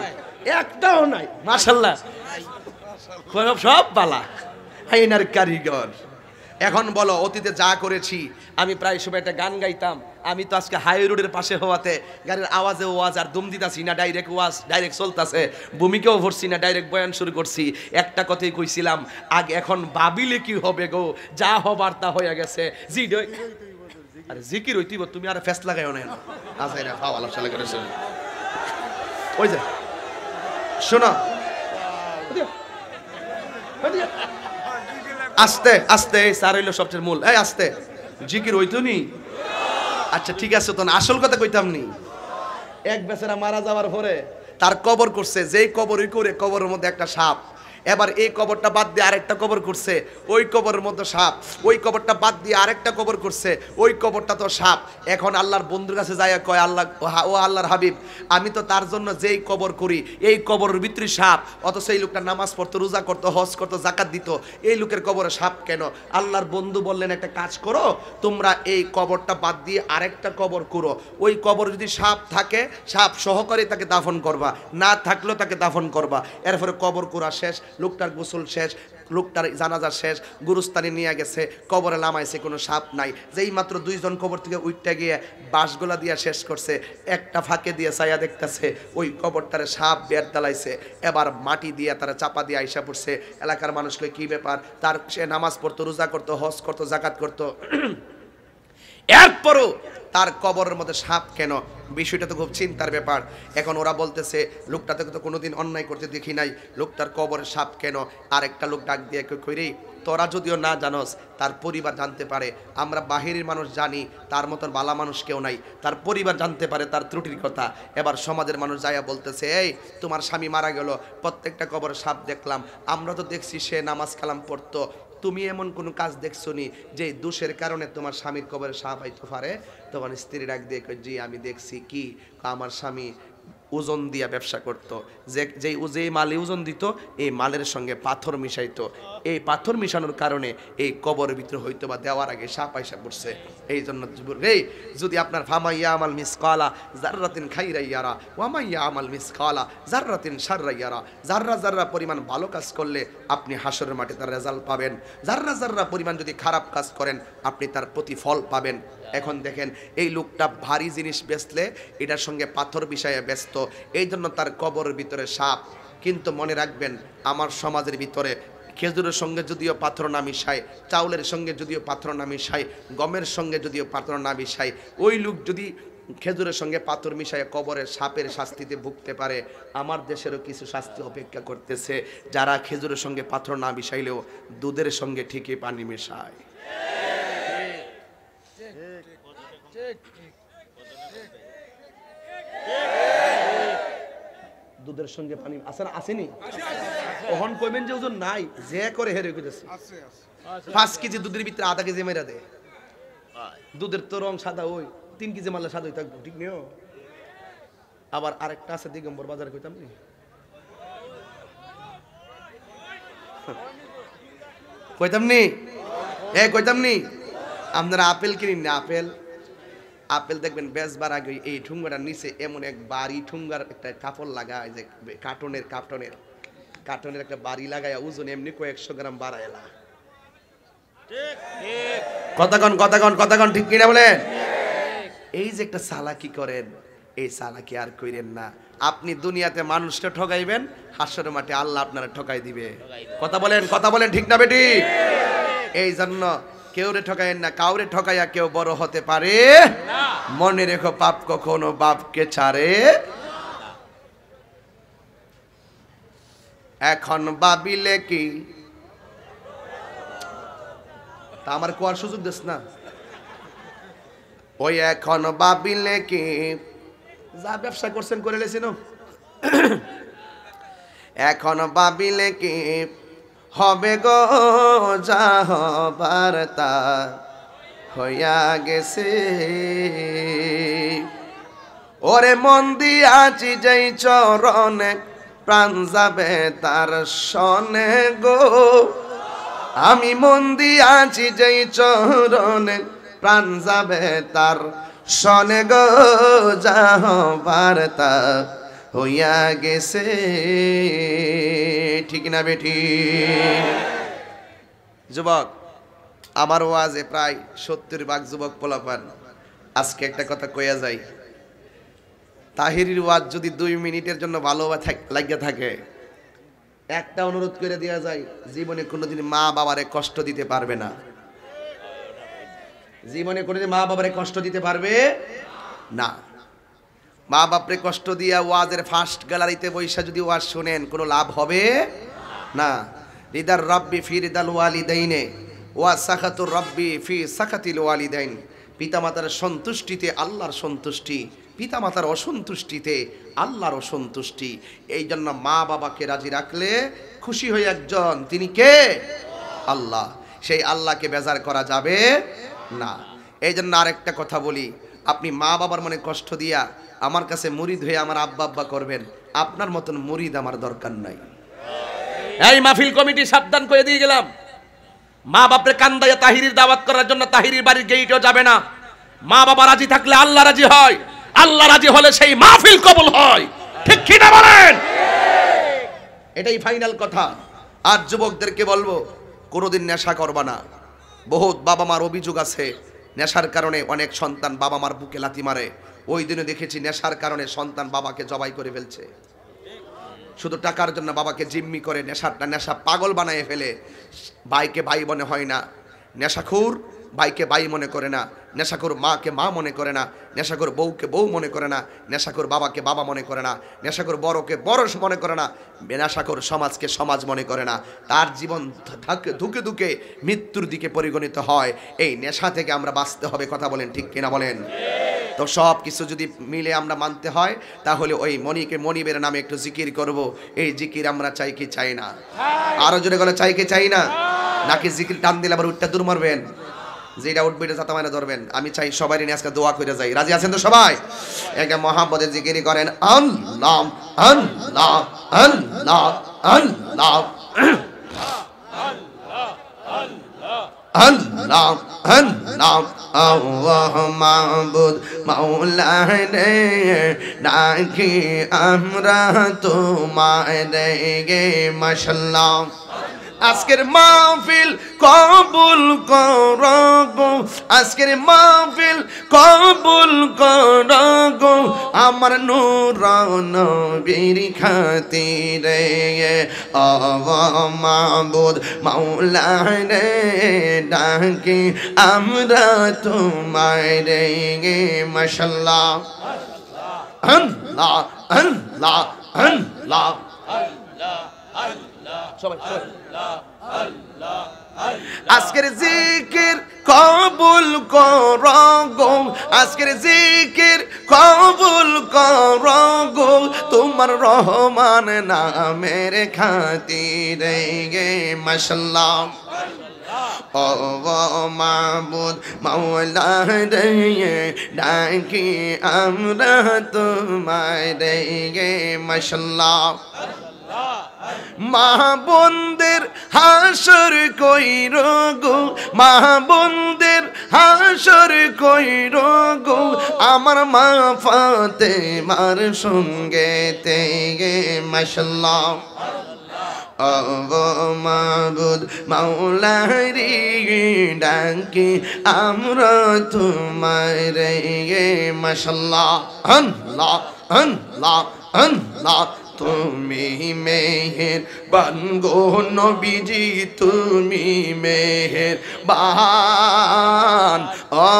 একটাও নাই সব বালা আইনার কারিগর এখন বলো অতীতে যা করেছি আমি প্রায় সময় একটা গান গাইতাম আমি তো আজকে হাই রোডের পাশে হওয়াতে গানের আওয়াজে ওয়াজ আর দুম দিতাছি না ডাইরেক্ট ওয়াজ ডাইরেক্ট চলতেছে ভূমিকেও ভরছি না ডাইরেক্ট বয়ান শুরু করছি একটা কথাই কইছিলাম আগে এখন বাবিলে কি হবে গো যা হবার তা হয়ে গেছে জি আরে জিকির হইতিব তুমি আর ফেস লাগাইও না ওই যে শোনো আস্তে আস্তে স্যার হইলো সবচেয়ে মূল এই আস্তে জিকির হইতো নি আচ্ছা ঠিক আছে তখন আসল কথা কইতাম নি এক বেচারা মারা যাওয়ার পরে তার কবর করছে যেই কবরই করে কবরের মধ্যে একটা সাপ এবার এই কবরটা বাদ দিয়ে আরেকটা কবর করছে ওই কবরের মধ্যে সাপ ওই কবরটা বাদ দিয়ে আরেকটা কবর করছে ওই কবরটা তো সাপ এখন আল্লাহর বন্ধুর কাছে যাইয়া কয় আল্লাহ ও আল্লাহর হাবিব আমি তো তার জন্য যেই কবর করি এই কবরের ভিতরে সাপ অথচ এই লোকটা নামাজ পড়তো রোজা করতো হজ করতো জাকাত দিত এই লোকের কবরে সাপ কেন আল্লাহর বন্ধু বললেন একটা কাজ করো তোমরা এই কবরটা বাদ দিয়ে আরেকটা কবর করো ওই কবর যদি সাপ থাকে সাপ সহকারে তাকে দাফন করবা না থাকলেও তাকে দাফন করবা এরপরে কবর করা শেষ লোকটার গোসল শেষ লোকটার জানাজা শেষ গুরুস্থানে নিয়ে গেছে কবরে নামাইছে কোনো সাপ নাই যেই মাত্র দুইজন কবর থেকে উইটটা গিয়ে বাঁশগোলা দিয়া শেষ করছে একটা ফাঁকে দিয়ে ছায়া দেখতেছে ওই কবরটারে সাপ বের দালাইছে এবার মাটি দিয়ে তারা চাপা দিয়ে আইসা পড়ছে এলাকার মানুষকে কি ব্যাপার তার সে নামাজ পড়তো রোজা করতো হজ করতো জাকাত করতো এরপরও তার কবরের মধ্যে সাপ কেন বিষয়টা তো খুব চিন্তার ব্যাপার এখন ওরা বলতেছে লোকটা তো কোনোদিন অন্যায় করতে দেখি নাই লোকটার কবরের সাপ কেন আর একটা লোক ডাক দিয়ে কইরেই তোরা যদিও না জানস তার পরিবার জানতে পারে আমরা বাহিরের মানুষ জানি তার মতন বালা মানুষ কেউ নাই তার পরিবার জানতে পারে তার ত্রুটির কথা এবার সমাজের মানুষ যাইয়া বলতেছে এই তোমার স্বামী মারা গেল প্রত্যেকটা কবর সাপ দেখলাম আমরা তো দেখছি সে নামাজ কালাম পড়তো তুমি এমন কোনো কাজ দেখছো নি যে দোষের কারণে তোমার স্বামীর কবরে সাপ আইতে পারে তখন স্ত্রী ডাক দিয়ে জি আমি দেখছি কি আমার স্বামী ওজন দিয়া ব্যবসা করত যে যেই যেই মালে ওজন দিত এই মালের সঙ্গে পাথর মিশাইতো এই পাথর মিশানোর কারণে এই কবর ভিতরে হইতো বা দেওয়ার আগে সাপ আইসা পড়ছে এই জন্য এই যদি আপনার ফামাইয়া আমাল মিস কালা জার্রাতিন খাইরাইয়ারা ওয়ামাইয়া আমাল মিস কালা জার্রাতিন সাররাইয়ারা জার্রা জার্রা পরিমাণ ভালো কাজ করলে আপনি হাসরের মাঠে তার রেজাল্ট পাবেন জার্রা জার্রা পরিমাণ যদি খারাপ কাজ করেন আপনি তার প্রতিফল পাবেন এখন দেখেন এই লোকটা ভারী জিনিস বেচলে এটার সঙ্গে পাথর বিষয়ে ব্যস্ত এই জন্য তার কবরের ভিতরে সাপ কিন্তু মনে রাখবেন আমার সমাজের ভিতরে খেজুরের সঙ্গে যদিও পাথর না মিশায় চাউলের সঙ্গে যদিও পাথর না মিশায় গমের সঙ্গে যদিও পাথর না মিশায় ওই লোক যদি খেজুরের সঙ্গে পাথর মিশায় কবরের সাপের শাস্তিতে ভুগতে পারে আমার দেশেরও কিছু শাস্তি অপেক্ষা করতেছে যারা খেজুরের সঙ্গে পাথর না মিশাইলেও দুধের সঙ্গে ঠিকই পানি মেশায় দুধের সঙ্গে পানি আছে না আসেনি ওহন কইবেন যে ওজন নাই যে করে হেরে কইতেছে পাঁচ কেজি দুধের ভিতরে আধা কেজি মেরা দেয় দুধের তো রং সাদা ওই তিন কেজি মারলে সাদা থাকবো ঠিক নিও আবার আরেকটা আছে দিগম্বর বাজার কইতাম নি কইতাম নি এ কইতাম নি আপনারা আপেল কিনিন না আপেল আপেল দেখবেন বেচবার আগে এই ঠুঙ্গাটার নিচে এমন এক বাড়ি ঠুঙ্গার একটা কাপড় লাগায় যে কার্টনের কার্টনের কার্টনের একটা বাড়ি লাগায় ওজন এমনি কয়েকশো গ্রাম বাড়ায় কতক্ষণ কতক্ষণ কতক্ষণ কথাগণ ঠিক কিনা বলেন এই যে একটা সালাকি করেন এই সালাকি আর কইরেন না আপনি দুনিয়াতে মানুষকে ঠকাইবেন হাসরের মাঠে আল্লাহ আপনারা ঠকাই দিবে কথা বলেন কথা বলেন ঠিক না বেটি এই জন্য কেউ রে ঠকায়েন না কাউরে ঠকাইয়া কেউ বড় হতে পারে মনে রেখো পাপ কখনো বাপকে ছাড়ে এখন বাবিলে কি তা আমার কোয়ার সুযোগ দিস না ওই এখন বাবিলে কি যা ব্যবসা করছেন করে লেছেন এখন বাবিলে কি হবে গো যাহ বার্তা হইয়া গেছে ওরে মন দিয়াছি যেই চরণে প্রাণ যাবে তার সনে গো আমি মন দিয়াছি যেই চরণে প্রাণ যাবে তার সনে গো যাহ বার্তা হইয়া গেছে ঠিক না বেঠি যুবক আমার ওয়াজে প্রায় সত্তর ভাগ যুবক পোলাপান আজকে একটা কথা কইয়া যাই তাহিরির ওয়াজ যদি দুই মিনিটের জন্য ভালো লাগিয়া থাকে একটা অনুরোধ করে দেওয়া যায় জীবনে কোনোদিন মা বাবারে কষ্ট দিতে পারবে না জীবনে কোনোদিন মা বাবারে কষ্ট দিতে পারবে না মা বাপরে কষ্ট দিয়া ওয়াজের ফার্স্ট গ্যালারিতে বৈশা যদি ওয়াজ শোনেন কোনো লাভ হবে না রিদার রব্বি ফি রিদাল ওয়ালিদাইনে ওয়া সাখাতু রব্বি ফি সাখাতিল ওয়ালিদাইন পিতামাতার সন্তুষ্টিতে আল্লাহর সন্তুষ্টি পিতামাতার অসন্তুষ্টিতে আল্লাহর অসন্তুষ্টি এই জন্য মা বাবাকে রাজি রাখলে খুশি হয়ে একজন তিনি কে আল্লাহ সেই আল্লাহকে বেজার করা যাবে না এই জন্য আরেকটা কথা বলি আপনি মা বাবার মনে কষ্ট দিয়া আমার কাছে মুরিদ হয়ে আমার আব্বা আব্বা করবেন আপনার মতন মুরিদ আমার দরকার নাই এই মাহফিল কমিটি সাবধান করে দিয়ে গেলাম মা বাপরে কান্দাইয়া তাহিরির দাওয়াত করার জন্য তাহিরির বাড়ির গেইটেও যাবে না মা বাবা রাজি থাকলে আল্লাহ রাজি হয় আল্লাহ রাজি হলে সেই মাহফিল কবল হয় ঠিক কি না বলেন এটাই ফাইনাল কথা আর যুবকদেরকে বলবো কোনোদিন নেশা করবা না বহুত বাবা মার অভিযোগ আছে নেশার কারণে অনেক সন্তান বাবা মার বুকে লাথি মারে ওই দিনে দেখেছি নেশার কারণে সন্তান বাবাকে জবাই করে ফেলছে শুধু টাকার জন্য বাবাকে জিম্মি করে নেশাটা নেশা পাগল বানায় ফেলে ভাইকে ভাই মনে হয় না নেশাখুর ভাইকে ভাই মনে করে না নেশাখুর মাকে মা মনে করে না নেশাখুর বউকে বউ মনে করে না নেশাখুর বাবাকে বাবা মনে করে না নেশাখুর বড়কে বড় মনে করে না নেশাখুর সমাজকে সমাজ মনে করে না তার জীবন ধুকে ধুকে মৃত্যুর দিকে পরিগণিত হয় এই নেশা থেকে আমরা বাঁচতে হবে কথা বলেন ঠিক কিনা বলেন তো সব কিছু যদি মিলে আমরা মানতে হয় তাহলে ওই মনিকে মনিবের নামে একটু জিকির করব এই জিকির আমরা চাই কি চাই না আরো জোরে গলে চাই কি চাই না নাকি জিকির টান দিলে আবার উঠতে দূর মারবেন যেটা উঠবে এটা ছাতা মানে ধরবেন আমি চাই সবাই নিয়ে আজকে দোয়া করে যাই রাজি আছেন তো সবাই একে মহাপদে জিকিরি করেন আল্লাহ আল্লাহ আল্লাহ আল্লাহ আল্লাহ আল্লাহ আল্লাহ আল্লাহ আল্লাহ মাবুদ মাওলা রে ডাকি আমরা তোমায় রে গে মশাল্লাহ আজকের মাহফিল কবুল কর আজকের মাহফিল কবুল কর আমার নূর নবীর খাতিরে রে মাবুদ মাওলা রে ডাকে আমরা তোমায় রে মাশাল্লাহ আল্লাহ আল্লাহ আল্লাহ আল্লাহ আল্লাহ আজকের জিকির কবুল কর গো আজকের জিকির কবুল কর গো তোমার রহমান নামের খাতিরে গে মাশাল্লাহ ও মাবুদ মাওলা রে ডাকি আমরা তোমায় রে গে মাশাল্লাহ মাহবন্দের হাসর কই গো মাহবন্দের হাসর কই গো আমার মা ফাতে মার সঙ্গে তে গে ও মাবুদ মাওলারি ডাকি আমরা তোমার রে হন লা হন লা তুমি মেহের গো নবীজি তুমি মেহের বান অ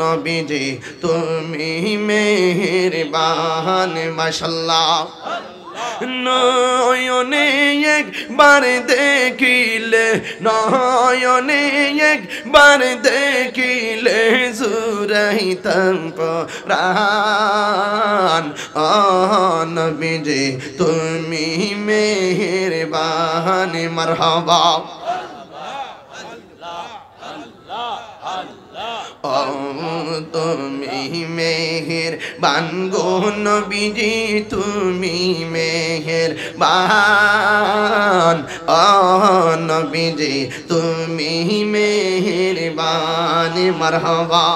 নবীজি তুমি মেহের বান মাসাল্লাহ নয়নে একবার দেখিলে নয়নে একবার দেখিলে জুরাইতাম প্রাণ নবীজি তুমি মেহেরবান মারহাবা তুমি মেহের বানগো নবীজি তুমি মেহের বান অ নবীজি তুমি মেহের বান মারহাবা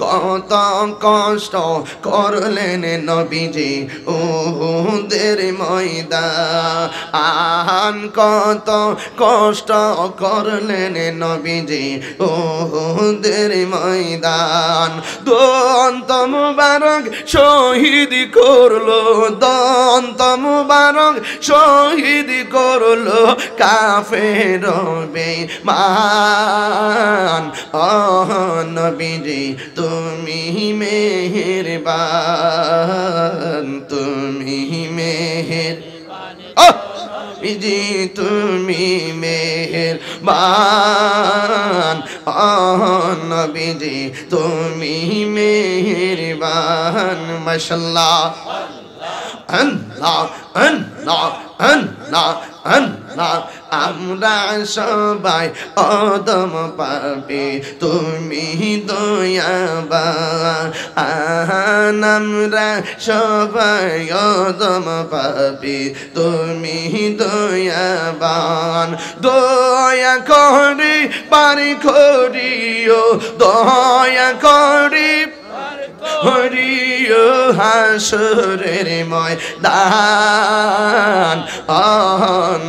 কত কষ্ট করলেন নবীজি উহুদের ময়দা আহান কত কষ্ট করলেন নবীজি উহুদের ময়দান দন্ত মুবারক শহীদ করলো দন্ত মুবারক শহীদ করলো কাফের বে মান নবীজি তো তুমি মেহের তুমি মেহের বিজি তুমি মেহের বান তুমি মেহের বান মশাল্লা আমরা সবাই অদম পাবে তুমি দয়াবা আমরা সবাই অদম পাবে তুমি দয়াবান দয়া করি পারি করিও দয়া করি হরিয় হাসুরের ময়দান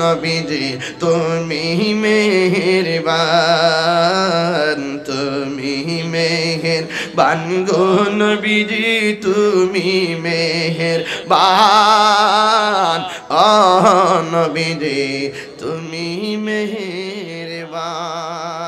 নবীজি তুমি মেহেরবান তুমি মেহের বান গো নবীজি তুমি মেহের বান নবীজি তুমি বান